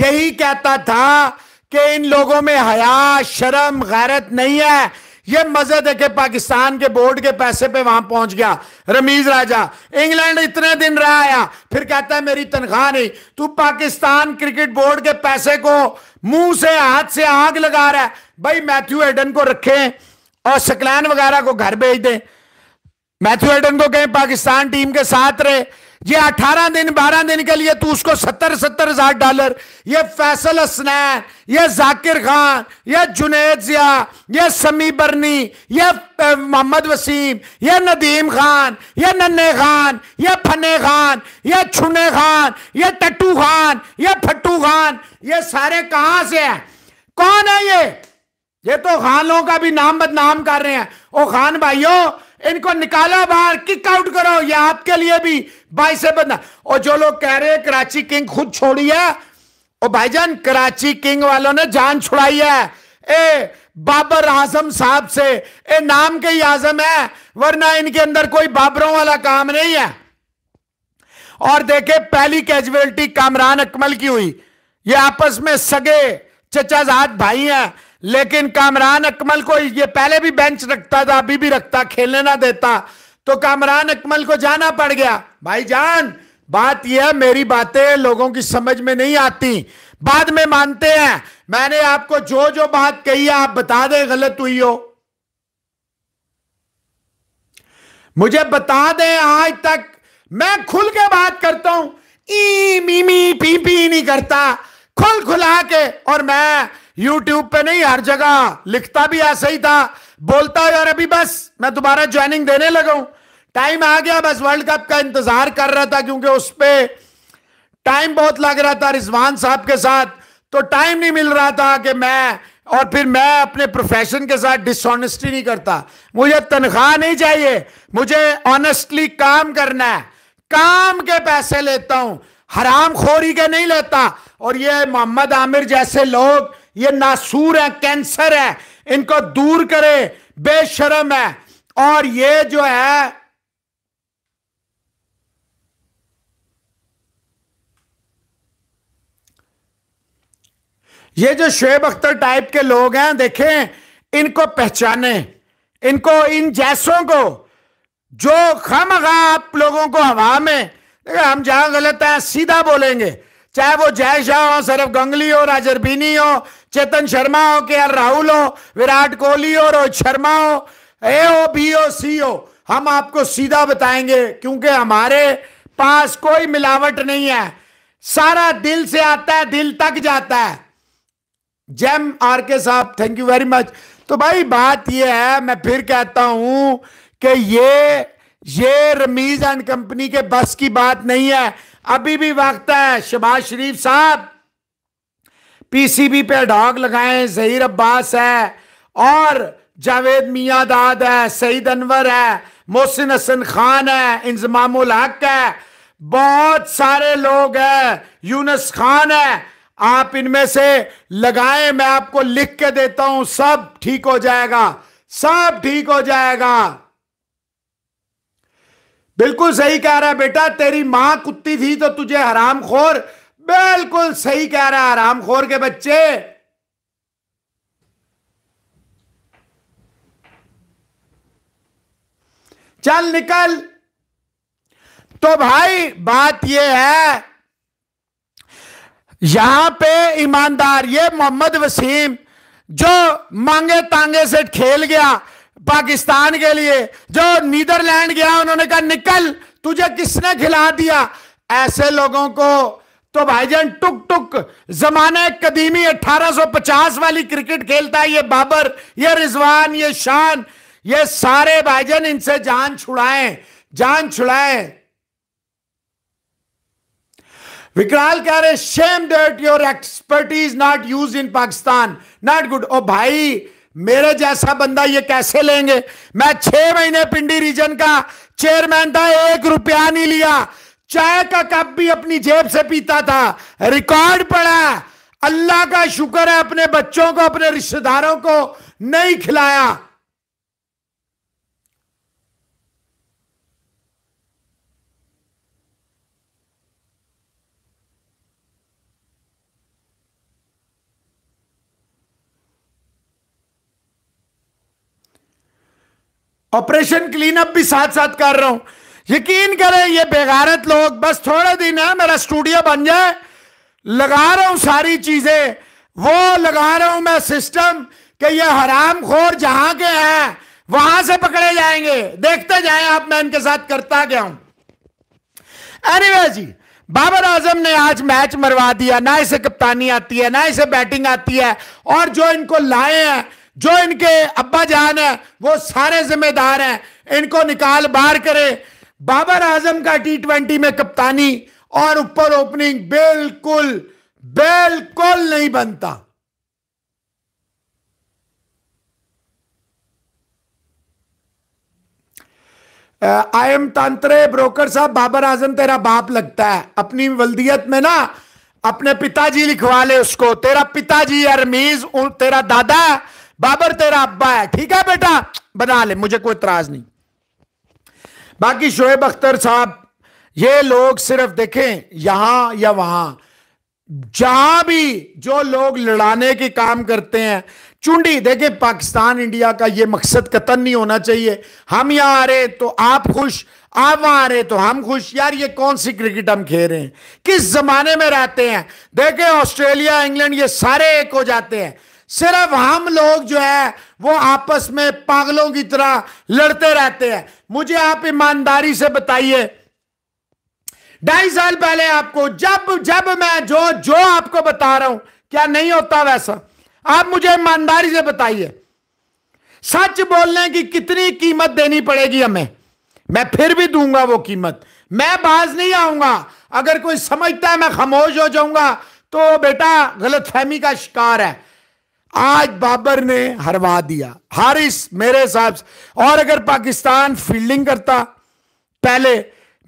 यही कहता था कि इन लोगों में हया शर्म गैरत नहीं है ये मजे देखे पाकिस्तान के बोर्ड के पैसे पे वहां पहुंच गया रमीज राजा इंग्लैंड इतने दिन रहा आया फिर कहता है मेरी तनख्वाह नहीं तू पाकिस्तान क्रिकेट बोर्ड के पैसे को मुंह से हाथ से आग लगा रहा है भाई मैथ्यू एडन को रखें और सकलैन वगैरह को घर भेज दे मैथ्यू एडन को कहें पाकिस्तान टीम के साथ रहे ये 18 दिन 12 दिन के लिए तू उसको सत्तर सत्तर हजार डॉलर ये फैसल असनैन ये जाकिर खान ये जुनेद जिया ये समी बरनी ये मोहम्मद वसीम ये नदीम खान ये नन्ने खान ये फने खान ये छुने खान ये टट्टू खान ये फट्टू खान ये सारे कहाँ से हैं कौन है ये ये तो खानों का भी नाम बदनाम कर रहे हैं ओ खान भाइयों इनको निकालो बाहर किक आउट करो ये आपके लिए भी भाई से बंदा और जो लोग कह रहे हैं कराची किंग खुद छोड़ी है और भाईजान कराची किंग वालों ने जान छुड़ाई है ए बाबर आजम साहब से ए नाम के ही आजम है वरना इनके अंदर कोई बाबरों वाला काम नहीं है और देखे पहली कैजुअलिटी कामरान अकमल की हुई ये आपस में सगे चचाजाद भाई हैं लेकिन कामरान अकमल को ये पहले भी बेंच रखता था अभी भी रखता खेलने ना देता तो कामरान अकमल को जाना पड़ गया भाई जान बात यह है मेरी बातें लोगों की समझ में नहीं आती बाद में मानते हैं मैंने आपको जो जो बात कही है आप बता दें गलत हुई हो मुझे बता दें आज तक मैं खुल के बात करता हूं ई मीमी पी पी नहीं करता खुल खुला के और मैं यूट्यूब पे नहीं हर जगह लिखता भी ऐसा ही था बोलता यार और अभी बस मैं दोबारा ज्वाइनिंग देने लगा हूं टाइम आ गया बस वर्ल्ड कप का इंतजार कर रहा था क्योंकि उस पर टाइम बहुत लग रहा था रिजवान साहब के साथ तो टाइम नहीं मिल रहा था कि मैं और फिर मैं अपने प्रोफेशन के साथ डिसऑनेस्टी नहीं करता मुझे तनख्वाह नहीं चाहिए मुझे ऑनेस्टली काम करना है काम के पैसे लेता हूं हराम खोरी के नहीं लेता और ये मोहम्मद आमिर जैसे लोग ये नासूर है कैंसर है इनको दूर करे बेशरम है और ये जो है ये जो शुएब अख्तर टाइप के लोग हैं देखें इनको पहचाने इनको इन जैसों को जो खम आप लोगों को हवा में देखिए हम जहाँ गलत हैं सीधा बोलेंगे चाहे वो जय शाह हो सौरभ गंगली हो राजरबीनी हो चेतन शर्मा हो के आर राहुल हो विराट कोहली हो रोहित शर्मा हो ए हो बी हो सी हो हम आपको सीधा बताएंगे क्योंकि हमारे पास कोई मिलावट नहीं है सारा दिल से आता है दिल तक जाता है जैम आर के साहब थैंक यू वेरी मच तो भाई बात यह है मैं फिर कहता हूं कि ये ये रमीज एंड कंपनी के बस की बात नहीं है अभी भी वक्त है शबाज शरीफ साहब पीसीबी पे डॉग लगाए जहीर अब्बास है और जावेद मियादाद है सईद अनवर है मोहसिन हसन खान है इंजमाम हक है बहुत सारे लोग हैं यूनस खान है आप इनमें से लगाएं मैं आपको लिख के देता हूं सब ठीक हो जाएगा सब ठीक हो जाएगा बिल्कुल सही कह रहा है बेटा तेरी मां कुत्ती थी तो तुझे हराम खोर बिल्कुल सही कह रहा है हराम खोर के बच्चे चल निकल तो भाई बात यह है यहां पे ईमानदार ये मोहम्मद वसीम जो मांगे तांगे से खेल गया पाकिस्तान के लिए जो नीदरलैंड गया उन्होंने कहा निकल तुझे किसने खिला दिया ऐसे लोगों को तो भाईजान टुक टुक जमाने कदीमी 1850 वाली क्रिकेट खेलता है ये बाबर ये रिजवान ये शान ये सारे भाईजान इनसे जान छुड़ाएं जान छुड़ाएं विकराल कह रहे shame that your expertise not use in Pakistan not good ओ भाई मेरे जैसा बंदा ये कैसे लेंगे मैं छह महीने पिंडी रीजन का चेयरमैन था एक रुपया नहीं लिया चाय का कप भी अपनी जेब से पीता था रिकॉर्ड पड़ा अल्लाह का शुक्र है अपने बच्चों को अपने रिश्तेदारों को नहीं खिलाया ऑपरेशन क्लीन अप भी साथ साथ कर रहा हूं यकीन करें ये बेगारत लोग बस थोड़े दिन है मेरा स्टूडियो बन जाए लगा रहा हूं सारी चीजें वो लगा रहा हूं मैं सिस्टम कि ये हराम खोर जहां के हैं वहां से पकड़े जाएंगे देखते जाए आप मैं इनके साथ करता गया हूं एनीवे जी बाबर आजम ने आज मैच मरवा दिया ना इसे कप्तानी आती है ना इसे बैटिंग आती है और जो इनको लाए हैं जो इनके अब्बा जान है वो सारे जिम्मेदार हैं इनको निकाल बाहर करें बाबर आजम का टी ट्वेंटी में कप्तानी और ऊपर ओपनिंग बिल्कुल बिल्कुल नहीं बनता आई एम तांत्रे ब्रोकर साहब बाबर आजम तेरा बाप लगता है अपनी वल्दियत में ना अपने पिताजी लिखवा ले उसको तेरा पिताजी है रमीज तेरा दादा बाबर तेरा अब्बा है ठीक है बेटा बना ले मुझे कोई इतराज नहीं बाकी शोएब अख्तर साहब ये लोग सिर्फ देखें यहां या वहां जहां भी जो लोग लड़ाने के काम करते हैं चुंडी देखे पाकिस्तान इंडिया का ये मकसद कतन नहीं होना चाहिए हम यहां आ रहे तो आप खुश आप वहां आ रहे तो हम खुश यार ये कौन सी क्रिकेट हम खेल रहे हैं किस जमाने में रहते हैं देखे ऑस्ट्रेलिया इंग्लैंड ये सारे एक हो जाते हैं सिर्फ हम लोग जो है वो आपस में पागलों की तरह लड़ते रहते हैं मुझे आप ईमानदारी से बताइए ढाई साल पहले आपको जब जब मैं जो जो आपको बता रहा हूं क्या नहीं होता वैसा आप मुझे ईमानदारी से बताइए सच बोलने की कितनी कीमत देनी पड़ेगी हमें मैं फिर भी दूंगा वो कीमत मैं बाज नहीं आऊंगा अगर कोई समझता है मैं खामोश हो जाऊंगा तो बेटा गलतफहमी का शिकार है आज बाबर ने हरवा दिया हारिस मेरे हिसाब से और अगर पाकिस्तान फील्डिंग करता पहले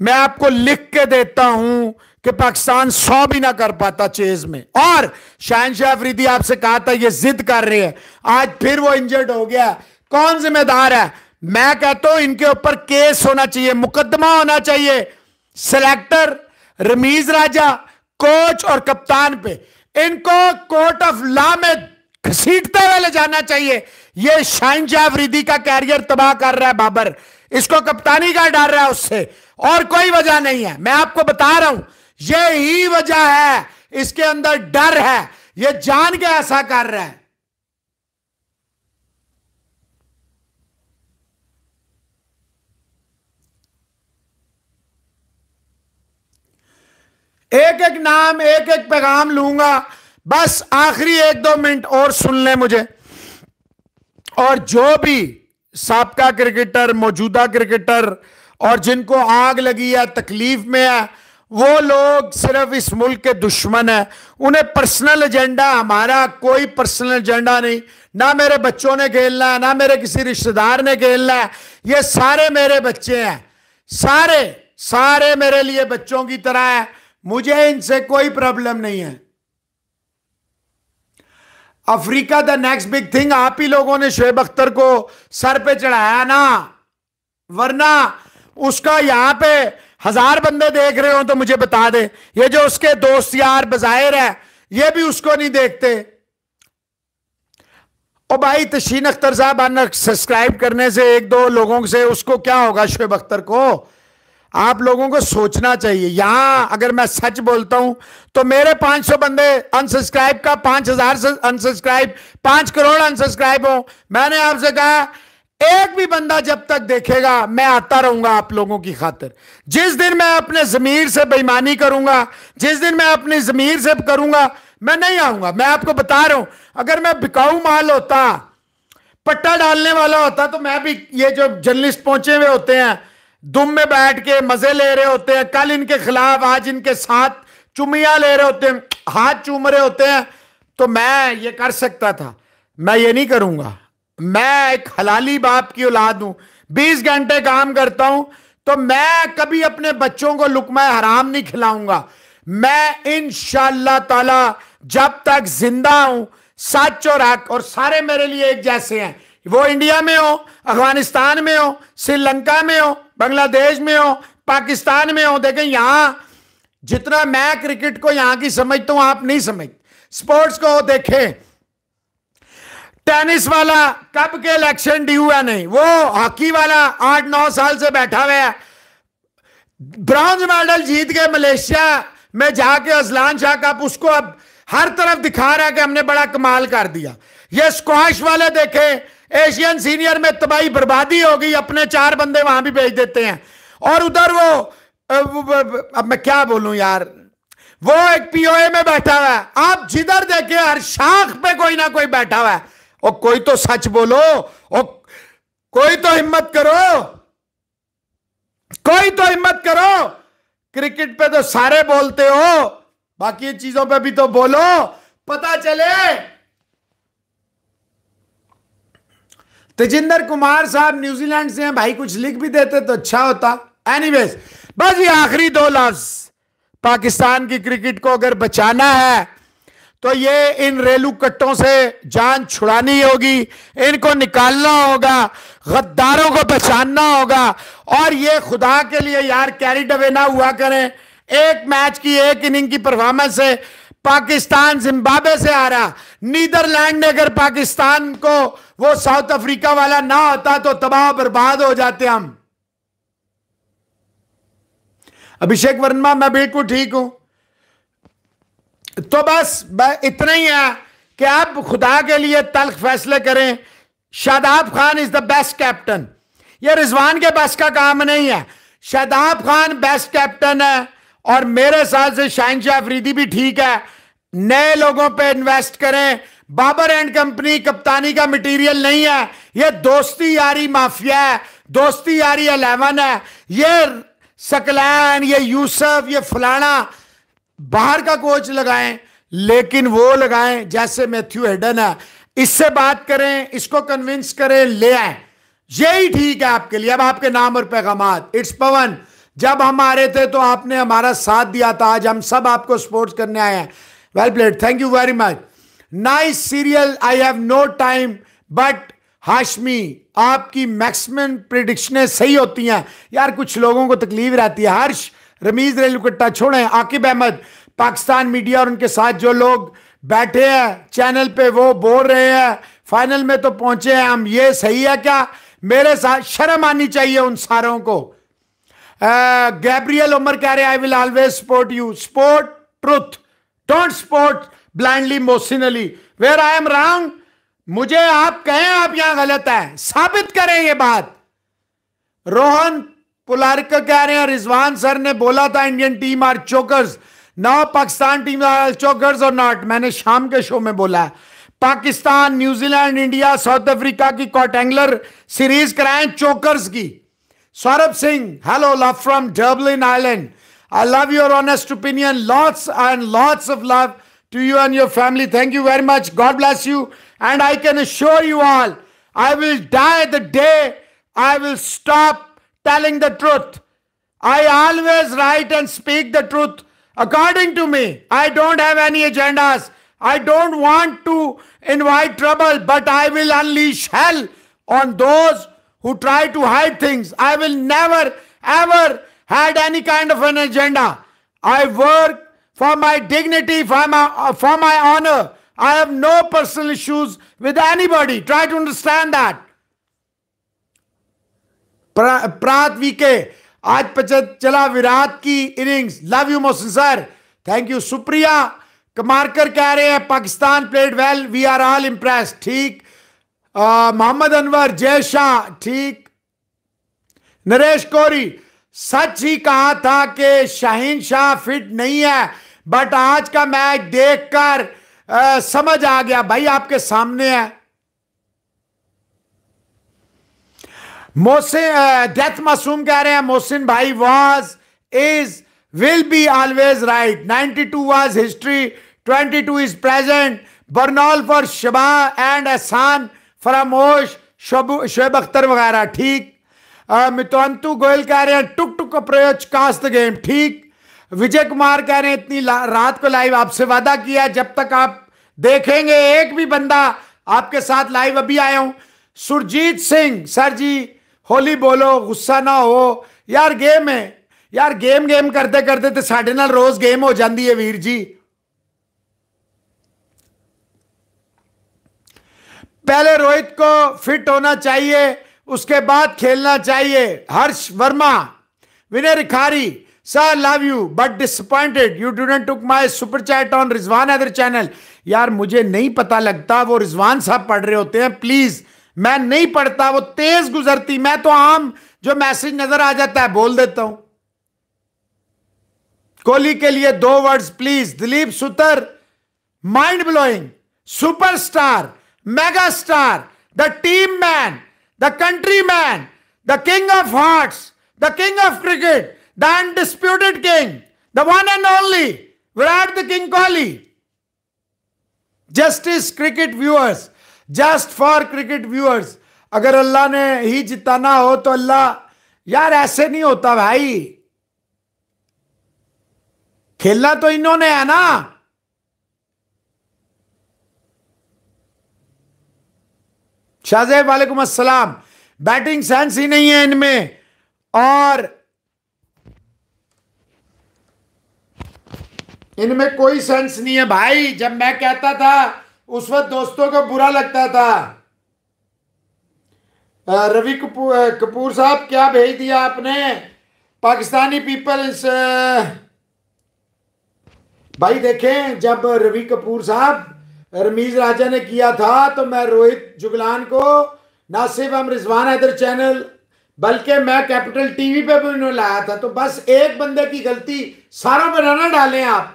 मैं आपको लिख के देता हूं कि पाकिस्तान सौ भी ना कर पाता चेज में और शाहन शाह अफरीदी आपसे कहा था ये जिद कर रहे हैं आज फिर वो इंजर्ड हो गया कौन जिम्मेदार है मैं कहता हूं इनके ऊपर केस होना चाहिए मुकदमा होना चाहिए सिलेक्टर रमीज राजा कोच और कप्तान पे इनको कोर्ट ऑफ लॉ में घसीटते हुए ले जाना चाहिए ये शाहिनशाह वृद्धि का कैरियर तबाह कर रहा है बाबर इसको कप्तानी का डर रहा है उससे और कोई वजह नहीं है मैं आपको बता रहा हूं ये ही वजह है इसके अंदर डर है ये जान के ऐसा कर रहा है एक एक नाम एक एक पैगाम लूंगा बस आखिरी एक दो मिनट और सुन ले मुझे और जो भी सबका क्रिकेटर मौजूदा क्रिकेटर और जिनको आग लगी है तकलीफ में है वो लोग सिर्फ इस मुल्क के दुश्मन है उन्हें पर्सनल एजेंडा हमारा कोई पर्सनल एजेंडा नहीं ना मेरे बच्चों ने खेलना है ना मेरे किसी रिश्तेदार ने खेलना है ये सारे मेरे बच्चे हैं सारे सारे मेरे लिए बच्चों की तरह है मुझे इनसे कोई प्रॉब्लम नहीं है Africa the next big thing आप ही लोगों ने शुएब अख्तर को सर पे चढ़ाया ना वरना उसका यहां पे हजार बंदे देख रहे हो तो मुझे बता दे ये जो उसके दोस्त यार बजायर है ये भी उसको नहीं देखते ओ भाई तशीन अख्तर साहब सब्सक्राइब करने से एक दो लोगों से उसको क्या होगा शुएब अख्तर को आप लोगों को सोचना चाहिए यहां अगर मैं सच बोलता हूं तो मेरे 500 बंदे अनसब्सक्राइब का 5000 अनसब्सक्राइब पांच करोड़ अनसब्सक्राइब हो मैंने आपसे कहा एक भी बंदा जब तक देखेगा मैं आता रहूंगा आप लोगों की खातिर जिस दिन मैं अपने जमीर से बेईमानी करूंगा जिस दिन मैं अपनी जमीर से करूंगा मैं नहीं आऊंगा मैं आपको बता रहा हूं अगर मैं बिकाऊ माल होता पट्टा डालने वाला होता तो मैं भी ये जो जर्नलिस्ट पहुंचे हुए होते हैं दुम में बैठ के मजे ले रहे होते हैं कल इनके खिलाफ आज इनके साथ चुमिया ले रहे होते हैं हाथ चूम रहे होते हैं तो मैं ये कर सकता था मैं ये नहीं करूंगा मैं एक हलाली बाप की औलाद हूं बीस घंटे काम करता हूं तो मैं कभी अपने बच्चों को लुकमा हराम नहीं खिलाऊंगा मैं इन ताला जब तक जिंदा हूं सच और हक और सारे मेरे लिए एक जैसे हैं वो इंडिया में हो अफगानिस्तान में हो श्रीलंका में हो बांग्लादेश में हो पाकिस्तान में हो देखें यहां जितना मैं क्रिकेट को यहां की समझता हूं आप नहीं समझते स्पोर्ट्स को देखें टेनिस वाला कब के इलेक्शन ड्यू है नहीं वो हॉकी वाला आठ नौ साल से बैठा हुआ है ब्रॉन्ज मेडल जीत के मलेशिया में जाके अजलान शाह कप उसको अब हर तरफ दिखा रहा है कि हमने बड़ा कमाल कर दिया ये स्क्वाश वाले देखे एशियन सीनियर में तबाही बर्बादी हो गई अपने चार बंदे वहां भी भेज देते हैं और उधर वो अब मैं क्या बोलू यार वो एक पीओए में बैठा हुआ है आप जिधर देखे हर शाख पे कोई ना कोई बैठा हुआ है और कोई तो सच बोलो और कोई तो हिम्मत करो कोई तो हिम्मत करो क्रिकेट पे तो सारे बोलते हो बाकी चीजों पे भी तो बोलो पता चले तेजिंदर कुमार साहब न्यूजीलैंड से हैं भाई कुछ लिख भी देते तो अच्छा होता एनीवेज बस ये आखिरी दो लफ्ज पाकिस्तान की क्रिकेट को अगर बचाना है तो ये इन रेलू कट्टों से जान छुड़ानी होगी इनको निकालना होगा गद्दारों को बचाना होगा और ये खुदा के लिए यार कैरी डबे ना हुआ करें एक मैच की एक इनिंग की परफॉर्मेंस है पाकिस्तान जिम्बाब्वे से आ रहा नीदरलैंड ने अगर पाकिस्तान को वो साउथ अफ्रीका वाला ना होता तो तबाह बर्बाद हो जाते हम अभिषेक वर्मा मैं बिल्कुल ठीक हूं तो बस इतना ही है कि आप खुदा के लिए तल्ख फैसले करें Shadab Khan is the best captain ये रिजवान के बस का काम नहीं है शादाब खान बेस्ट कैप्टन है और मेरे साथ से शाहिशाह अफरीदी भी ठीक है नए लोगों पे इन्वेस्ट करें बाबर एंड कंपनी कप्तानी का मटेरियल नहीं है ये दोस्ती यारी माफिया है दोस्ती यारी अलेवन है ये सकलैन ये यूसफ ये फलाना बाहर का कोच लगाएं लेकिन वो लगाएं जैसे मैथ्यू हेडन है इससे बात करें इसको कन्विंस करें ले आए यही ठीक है आपके लिए अब आपके नाम और पैगाम इट्स पवन जब हम आ रहे थे तो आपने हमारा साथ दिया था आज हम सब आपको सपोर्ट करने आए हैं Well played. Thank you very much. Nice serial. I have no time. But Hashmi आपकी मैक्सिमम प्रिडिक्शनें सही होती हैं यार कुछ लोगों को तकलीफ रहती है हर्ष रमीज रेलुकट्टा छोड़ें आकिब अहमद पाकिस्तान मीडिया और उनके साथ जो लोग बैठे हैं चैनल पे वो बोल रहे हैं फाइनल में तो पहुंचे हैं हम ये सही है क्या मेरे साथ शर्म आनी चाहिए उन सारों को गैब्रियल उमर कह रहे I will always support you support truth don't support blindly emotionally where I am wrong मुझे आप कहें आप यहां गलत है साबित करें ये बात रोहन पुलारिक कह रहे हैं रिजवान सर ने बोला था Indian team are chokers now Pakistan team are chokers और नॉट मैंने शाम के शो में बोला है Pakistan New Zealand India South Africa की कॉटेंगलर सीरीज कराएं चोकर्स की Saurabh Singh hello love from Dublin Ireland I love your honest opinion. Lots and lots of love to you and your family. Thank you very much. God bless you. And I can assure you all, I will die the day I will stop telling the truth. I always write and speak the truth according to me. I don't have any agendas. I don't want to invite trouble, but I will unleash hell on those who try to hide things. I will never, ever had any kind of an agenda. I work for my dignity, for my, for my honor. I have no personal issues with anybody. Try to understand that. प्रात वीके आज पचत चला विराट की innings love you Mohsin sir thank you Supriya Kamarkar कह रहे हैं Pakistan played well we are all impress ठीक मोहम्मद अनवर जय शाह ठीक नरेश कोरी सच ही कहा था कि शाहीन शाह फिट नहीं है बट आज का मैच देखकर समझ आ गया भाई आपके सामने है मोहसिन डेथ मासूम कह रहे हैं मोहसिन भाई was is will be always right 92 too was history 22 too is present Burnol for Shaba and एहसान फरामोश शोब अख्तर वगैरह ठीक मितवंतु तो गोयल कह रहे हैं टुक टुक प्रयोज कास्त गेम ठीक विजय कुमार कह रहे हैं इतनी रात को लाइव आपसे वादा किया जब तक आप देखेंगे एक भी बंदा आपके साथ लाइव अभी आया हूं सुरजीत सिंह सर जी होली बोलो गुस्सा ना हो यार गेम है यार गेम गेम करते करते तो साढ़े न रोज गेम हो जाती है वीर जी पहले रोहित को फिट होना चाहिए उसके बाद खेलना चाहिए Harsh Verma Vinay Rikhari sir love you but disappointed you do not took my super chat on Rizwan other channel यार मुझे नहीं पता लगता वो रिजवान साहब पढ़ रहे होते हैं प्लीज मैं नहीं पढ़ता वो तेज गुजरती मैं तो आम जो मैसेज नजर आ जाता है बोल देता हूं कोहली के लिए दो words please Dilip Sutar mind blowing superstar mega star the team man the countryman, the king of hearts, the king of cricket, the undisputed king, the one and only Virat the King Kohli. Justice cricket viewers, just for cricket viewers. अगर अल्लाह ने ही जिताना हो तो अल्लाह यार ऐसे नहीं होता भाई खेलना तो इन्होंने है ना शाहजेब वालेकुम असलम बैटिंग सेंस ही नहीं है इनमें और इनमें कोई सेंस नहीं है भाई जब मैं कहता था उस वक्त दोस्तों को बुरा लगता था रवि कपूर कपूर साहब क्या भेज दिया आपने पाकिस्तानी पीपल्स भाई देखें जब रवि कपूर साहब रमीज राजा ने किया था तो मैं रोहित जुगलान को ना सिर्फ हम रिजवान हैदर चैनल बल्कि मैं कैपिटल टीवी पे भी उन्होंने लाया था तो बस एक बंदे की गलती सारों पर ना डालें आप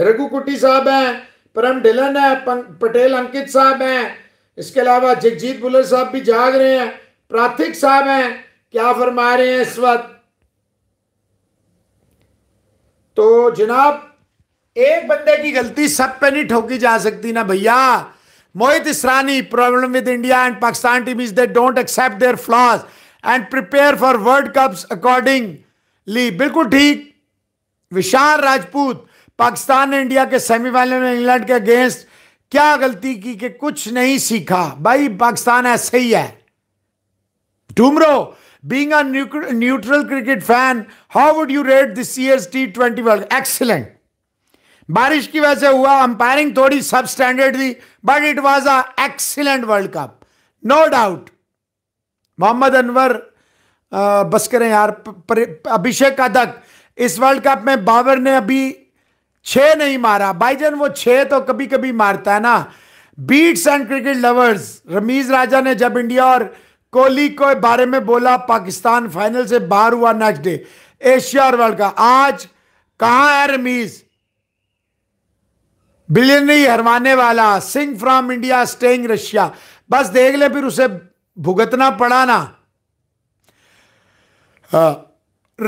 रघु कुटी साहब हैं परम ढिलन है पटेल अंकित साहब हैं इसके अलावा जगजीत बुलर साहब भी जाग रहे हैं प्राथिक साहब हैं क्या फरमा रहे हैं इस वक्त तो जनाब एक बंदे की गलती सब पे नहीं ठोकी जा सकती ना भैया Israni problem with India and Pakistan team is they don't accept accept their and prepare for world cup accordingly बिल्कुल ठीक विशाल राजपूत पाकिस्तान ने इंडिया के सेमीफाइनल में इंग्लैंड के अगेंस्ट क्या गलती की कि कुछ नहीं सीखा भाई पाकिस्तान ऐसे ही है डूमरो being neutral cricket fan how would you rate this year T twenty world excellent बारिश की वजह से हुआ अंपायरिंग थोड़ी सब स्टैंडर्ड थी but it was a excellent world cup no doubt Mohammad Anwar बस करें यार अभिषेक अदक इस वर्ल्ड कप में बाबर ने अभी छ नहीं मारा बाईजन वो छः तो कभी कभी मारता है ना beats and cricket lovers Ramiz Raja ने जब इंडिया और कोहली को बारे में बोला पाकिस्तान फाइनल से बाहर हुआ नेक्स्ट डे एशिया और वर्ल्ड कप आज कहाँ है रमीज़ बिलियनरी हरवाने वाला Singh from India staying Russia बस देख ले फिर उसे भुगतना पड़ा ना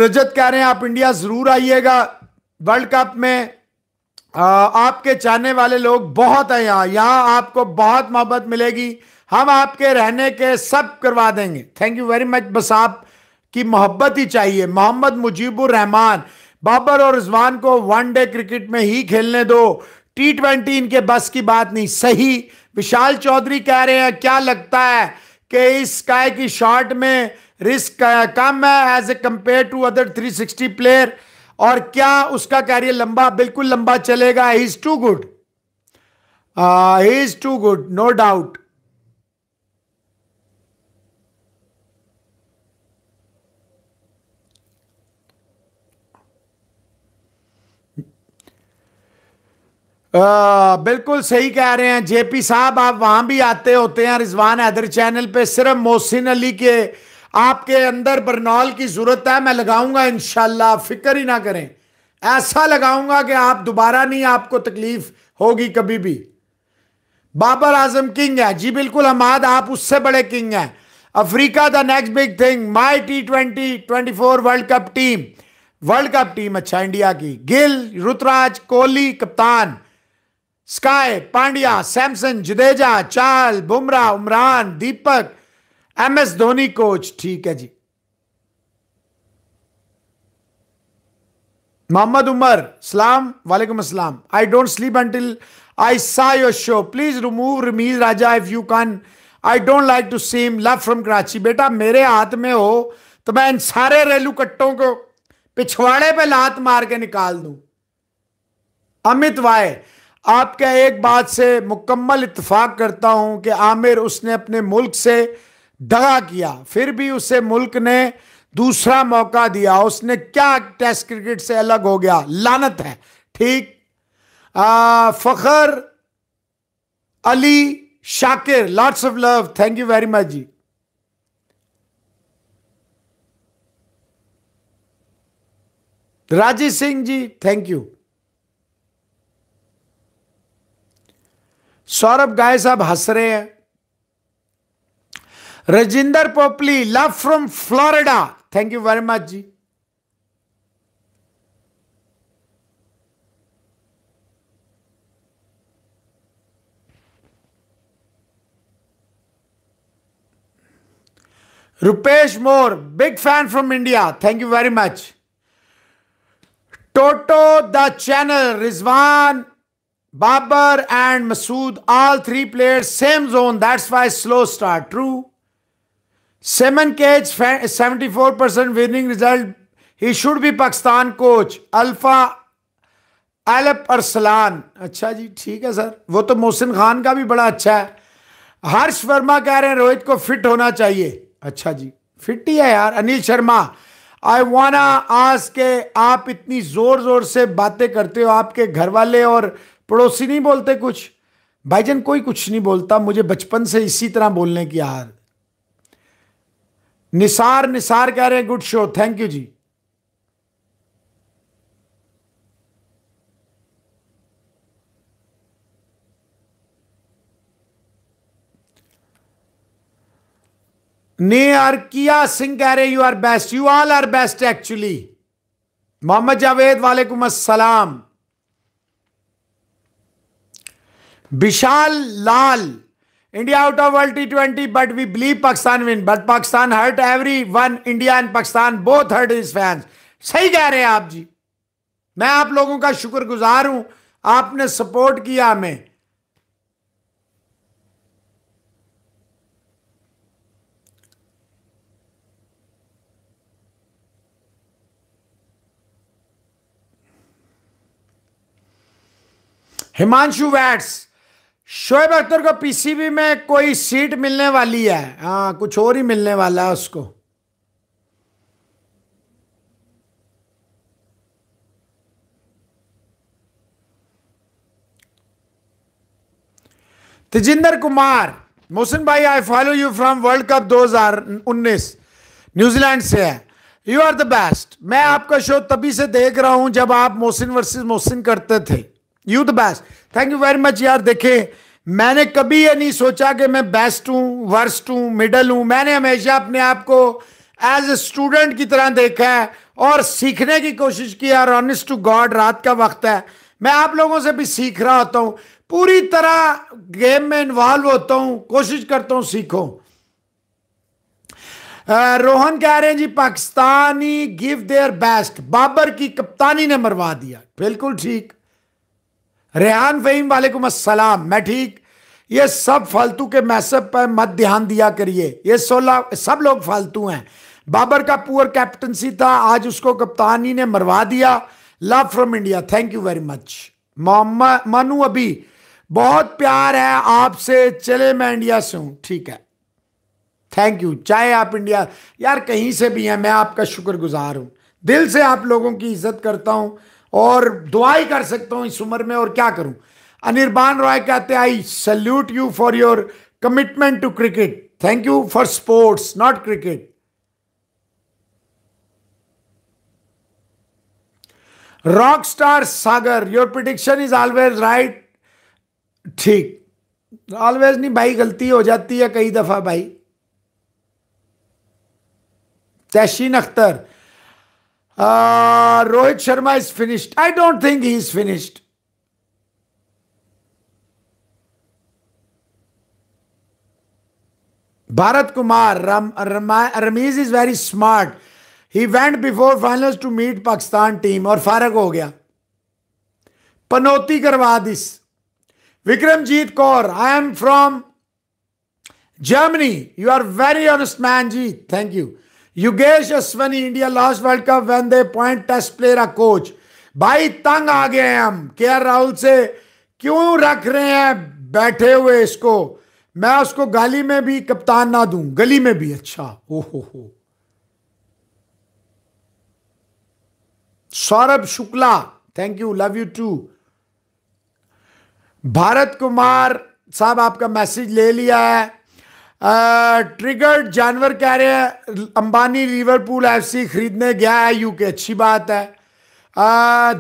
रजत कह रहे हैं आप इंडिया जरूर आइएगा वर्ल्ड कप में आपके चाहने वाले लोग बहुत हैं यहां यहां आपको बहुत मोहब्बत मिलेगी हम आपके रहने के सब करवा देंगे थैंक यू वेरी मच बस आप की मोहब्बत ही चाहिए मोहम्मद मुजीबुर रहमान बाबर और रिजवान को वन डे क्रिकेट में ही खेलने दो टी ट्वेंटी इनके बस की बात नहीं सही विशाल चौधरी कह रहे हैं क्या लगता है कि इस स्काई की शॉट में रिस्क कम है as a compare to other 360 player और क्या उसका कैरियर लंबा बिल्कुल लंबा चलेगा he is too good he is too good no doubt आ, बिल्कुल सही कह रहे हैं जेपी साहब आप वहां भी आते होते हैं रिजवान हैदर चैनल पे सिर्फ मोहसिन अली के आपके अंदर बरनौल की जरूरत है मैं लगाऊंगा इनशाला फिक्र ही ना करें ऐसा लगाऊंगा कि आप दोबारा नहीं आपको तकलीफ होगी कभी भी बाबर आजम किंग है जी बिल्कुल हमाद आप उससे बड़े किंग हैं Africa the next big thing my T twenty twenty four world cup team world cup team अच्छा इंडिया की गिल रुतराज कोहली कप्तान स्काई पांड्या सैमसन जुदेजा चाल Bumrah Umran Deepak M S Dhoni coach ठीक है जी मोहम्मद उमर सलाम वालेकुम असलाम I don't sleep until I saw your show please remove Ramiz Raja if you can I don't like to seem love from Karachi बेटा मेरे हाथ में हो तो मैं इन सारे रेलू कट्टों को पिछवाड़े पे लात मार के निकाल दूं अमित वाय आपके एक बात से मुकम्मल इतफाक करता हूं कि आमिर उसने अपने मुल्क से दगा किया फिर भी उसे मुल्क ने दूसरा मौका दिया उसने क्या टेस्ट क्रिकेट से अलग हो गया लानत है ठीक Fakhar Ali Shakir lots of love thank you very much जी राजीव सिंह जी थैंक यू सौरभ गाय साहब हंस रहे हैं Rajinder Popli love from Florida thank you very much जी Rupesh more big fan from India thank you very much टोटो the channel Rizwan Babar and Masood, all three players, same zone. That's why slow start. True. Simon Cage, 74% winning result. He should be Pakistan coach. Alpha अलप अरसलान अच्छा जी ठीक है sir वो तो मोहसिन खान का भी बड़ा अच्छा है हर्ष वर्मा कह रहे हैं रोहित को फिट होना चाहिए अच्छा जी फिट ही है यार अनिल शर्मा आई वाना आज के आप इतनी ज़ोर ज़ोर से बातें करते हो आपके घर वाले और पड़ोसी नहीं बोलते कुछ भाईजान कोई कुछ नहीं बोलता मुझे बचपन से इसी तरह बोलने की आद निसार निसार कह रहे हैं गुड शो थैंक यू जी ने आर किया सिंह कह रहे you are best you all are best actually Mohammad Javed वालेकुम असलाम Vishal Lal India out of world T twenty but we believe Pakistan win but Pakistan hurt every one India and Pakistan both hurt is fans सही कह रहे हैं आप जी मैं आप लोगों का शुक्र गुजार हूं आपने सपोर्ट किया हमें हिमांशु वैट्स शोएब अख्तर को पीसीबी में कोई सीट मिलने वाली है हाँ कुछ और ही मिलने वाला है उसको तेजिंदर कुमार मोहसिन भाई I follow you from world cup 2019 New Zealand से है यू आर द बेस्ट मैं आपका शो तभी से देख रहा हूं जब आप मोहसिन वर्सेस मोहसिन करते थे you the best thank you very much यार देखे मैंने कभी ये नहीं सोचा कि मैं बेस्ट हूँ वर्स्ट हूँ मिडल हूँ मैंने हमेशा अपने आप को एज ए स्टूडेंट की तरह देखा है और सीखने की कोशिश की यार ऑनेस्ट टू गॉड रात का वक्त है मैं आप लोगों से भी सीख रहा होता हूँ पूरी तरह गेम में इन्वॉल्व होता हूँ कोशिश करता हूँ सीखो रोहन कह रहे हैं जी Pakistani give their best Babar की कप्तानी ने मरवा दिया बिल्कुल ठीक रेहान फ़हीम वालेकुम अस्सलाम मैं ठीक ये सब फालतू के मैसेज पर मत ध्यान दिया करिए ये सोलह सब लोग फालतू हैं बाबर का पुअर कैप्टनसी था आज उसको कप्तानी ने मरवा दिया love from India thank you very much Manu Manu अभी बहुत प्यार है आपसे चले मैं इंडिया से हूँ ठीक है थैंक यू चाहे आप इंडिया यार कहीं से भी हैं मैं आपका शुक्रगुजार हूँ दिल से आप लोगों की इज्जत करता हूँ और दुआई कर सकता हूं इस उम्र में और क्या करूं अनिर्बान रॉय कहते हैं I salute you for your commitment to cricket thank you for sports not cricket rock star Sagar your prediction is always right ठीक ऑलवेज नहीं भाई गलती हो जाती है कई दफा भाई तैशीन Akhtar Uh, Rohit Sharma is finished. I don't think he is finished. Bharat Kumar, Ram, Ram, Ramiz is very smart. He went before finals to meet Pakistan team or फारक हो gaya. Panoti Karvadis, Vikramjeet Kaur. I am from Germany, you are very honest man, Jeet. Thank you. Yugesh Ashwani India last world cup when they point test player a coach भाई तंग आ गए हैं हम के are Rahul से क्यों रख रहे हैं बैठे हुए इसको मैं उसको गाली में भी कप्तान ना दूं गली में भी अच्छा हो हो हो Saurabh Shukla thank you love you too Bharat Kumar साहब आपका मैसेज ले लिया है ट्रिगर्ड जानवर कह रहे हैं अंबानी लिवरपूल एफसी खरीदने गया है यूके अच्छी बात है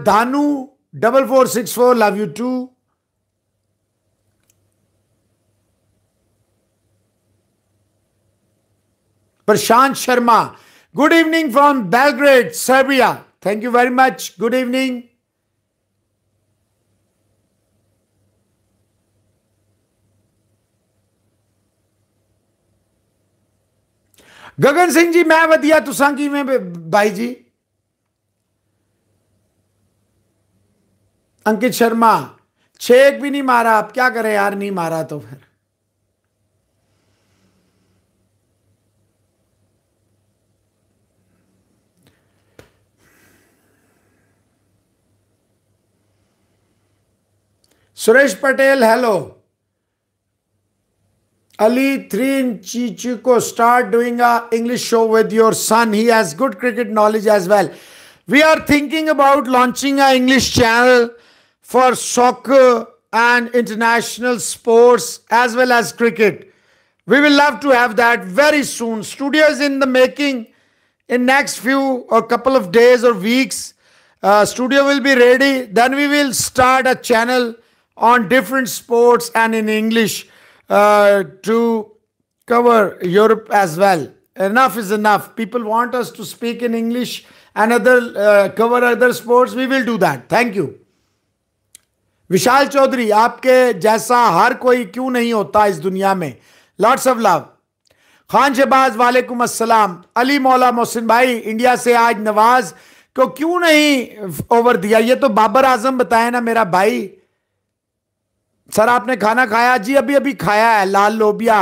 Danu double four six four love you too Prashant Sharma good evening from Belgrade Serbia thank you very much good evening Gagan Singh ji मैं ਵਧੀਆ ਤੁਸੀਂ कि भाई जी अंकित शर्मा छेक भी नहीं मारा आप क्या करें यार नहीं मारा तो फिर Suresh Patel hello Ali, three in Chichiko, start doing a English show with your son. He has good cricket knowledge as well. We are thinking about launching a English channel for soccer and international sports as well as cricket. We will love to have that very soon. Studio is in the making. In next few or couple of days or weeks, uh, studio will be ready. Then we will start a channel on different sports and in English. uh, to cover Europe as well. Enough is enough. People want us to speak in English and other uh, cover other sports. We will do that. Thank you. Vishal Chaudhary आपके जैसा हर कोई क्यों नहीं होता इस दुनिया में lots of love Khan Shahbaz वालेकुम अस्सलाम अली मौला मोहसिन भाई इंडिया से आज नवाज को क्यों नहीं ओवर दिया ये तो बाबर आजम बताए ना मेरा भाई सर आपने खाना खाया जी अभी अभी खाया है लाल लोबिया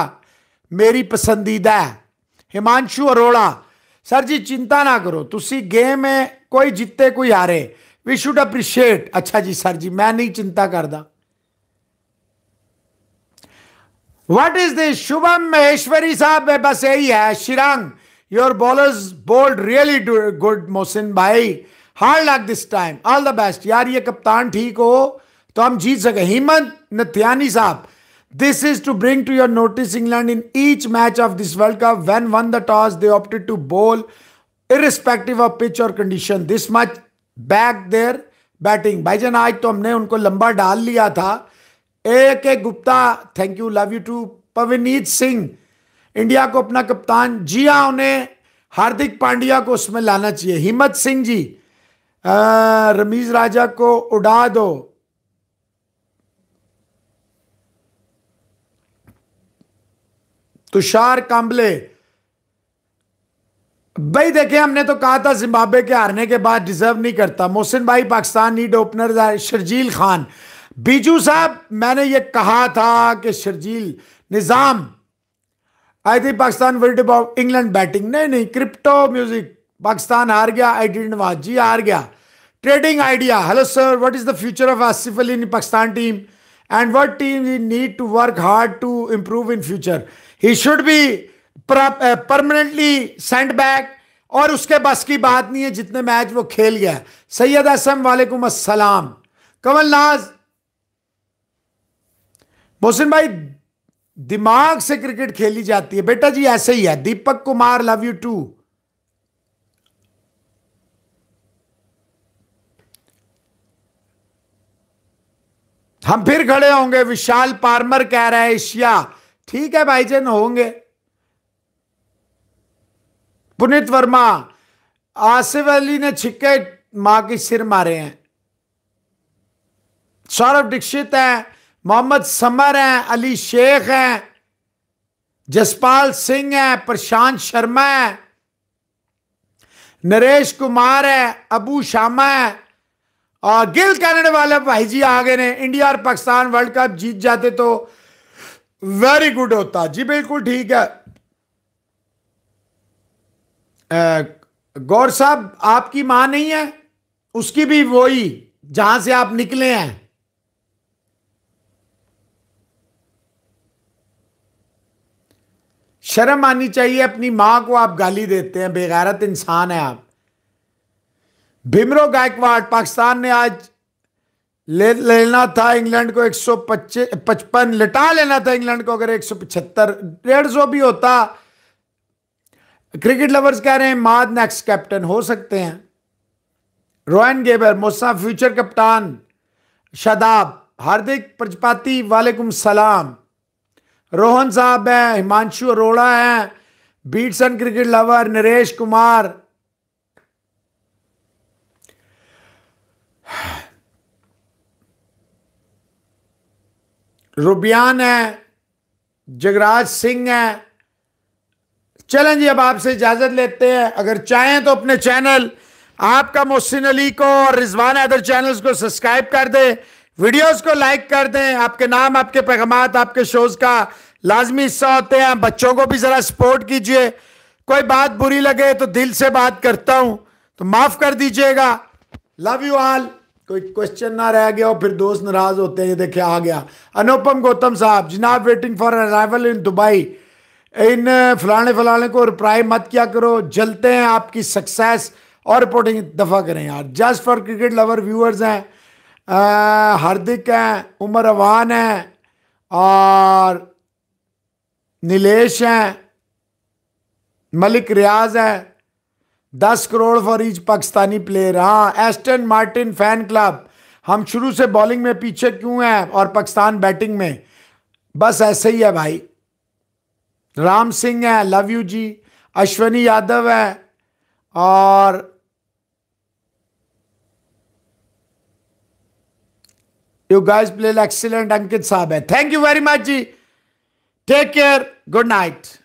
मेरी पसंदीदा है हिमांशु अरोड़ा सर जी चिंता ना करो तुसी गेम है कोई जीते कोई हारे वी शुड अप्रिशिएट अच्छा जी सर जी मैं नहीं चिंता करता what is this Shubham Maheshwari साहब में बस यही है Shirang your bowlers bowled really good Mohsin भाई hard luck this time all the best यार ये कप्तान ठीक हो तो हम जीत सके हेमंत नथियानी साहब this is to bring to your notice England in each match of this world cup when won the toss they opted to bowl irrespective of pitch और condition this much back there batting भाईजान आज तो हमने उनको लंबा डाल लिया था A K Gupta thank you love you too Pavneet Singh India को अपना कप्तान जिया उन्हें हार्दिक पांड्या को उसमें लाना चाहिए हिम्मत सिंह जी रमीज राजा को उड़ा दो तुषार कांबले भाई देखिए हमने तो कहा था जिम्बाब्वे के हारने के बाद डिजर्व नहीं करता मोहसिन भाई पाकिस्तान नीड ओपनर शर्जील खान बीजू साहब मैंने ये कहा था कि Sharjeel Nizam I think Pakistan world about England batting नहीं नहीं क्रिप्टो म्यूजिक पाकिस्तान हार गया आई डी नवाज जी हार गया trading idea hello sir what is the future of Asif Ali in Pakistan team and what team need to work hard to improve in future he should be permanently send back और उसके बस की बात नहीं है जितने मैच वो खेल गया सैयद असम वालेकुम असलम कमलनाथ मोहसिन भाई दिमाग से क्रिकेट खेली जाती है बेटा जी ऐसे ही है Deepak Kumar love you too हम फिर खड़े होंगे विशाल पार्मर कह रहा है एशिया ठीक है भाईजन होंगे पुनित वर्मा आसिफ अली ने छिक्के मां के सिर मारे हैं सौरभ दीक्षित हैं मोहम्मद समर हैं अली शेख हैं जसपाल सिंह हैं प्रशांत शर्मा है नरेश कुमार है अबू शामा है और गिल करने वाले भाई जी आ गए ने इंडिया और पाकिस्तान वर्ल्ड कप जीत जाते तो वेरी गुड होता जी बिल्कुल ठीक है गौर साहब आपकी मां नहीं है उसकी भी वही जहां से आप निकले हैं शर्म आनी चाहिए अपनी मां को आप गाली देते हैं बेगैरत इंसान है आप भिमरो गायकवाड़ पाकिस्तान ने आज ले लेना था इंग्लैंड को एक सौ पचपन लिटा लेना था इंग्लैंड को अगर एक सौ पचहत्तर डेढ़ सौ भी होता क्रिकेट लवर्स कह रहे हैं माद नेक्स्ट कैप्टन हो सकते हैं रोयन गेबर मोसा फ्यूचर कप्तान शदाब हार्दिक प्रजपाती वालेकुम सलाम रोहन साहब हैं हिमांशु अरोड़ा हैं Beatson cricket lover Naresh Kumar रुबियान है जगराज सिंह है चलें जी अब आपसे इजाज़त लेते हैं अगर चाहें तो अपने चैनल आपका मोहसिन अली को और रिजवान अदर चैनल्स को सब्सक्राइब कर दें वीडियोस को लाइक कर दें आपके नाम आपके पैगाम आपके शोज़ का लाजमी हिस्सा होते हैं बच्चों को भी ज़रा सपोर्ट कीजिए कोई बात बुरी लगे तो दिल से बात करता हूँ तो माफ़ कर दीजिएगा लव यू ऑल कोई क्वेश्चन ना रह गया और फिर दोस्त नाराज होते हैं ये देखे आ गया अनुपम गौतम साहब जिनाब waiting for arrival in Dubai in फलाने फलाने को रिप्लाई मत किया करो जलते हैं आपकी सक्सेस और रिपोर्टिंग दफ़ा करें यार just for cricket lover viewers हैं हार्दिक हैं उमर अवान हैं और नीलेश हैं मलिक रियाज हैं दस crore for each Pakistani player हाँ एस्टन मार्टिन फैन क्लब हम शुरू से बॉलिंग में पीछे क्यों हैं और पाकिस्तान बैटिंग में बस ऐसे ही है भाई राम सिंह है लव यू जी अश्वनी यादव है और you guys play excellent Ankit साहब है थैंक यू वेरी मच जी टेक केयर गुड नाइट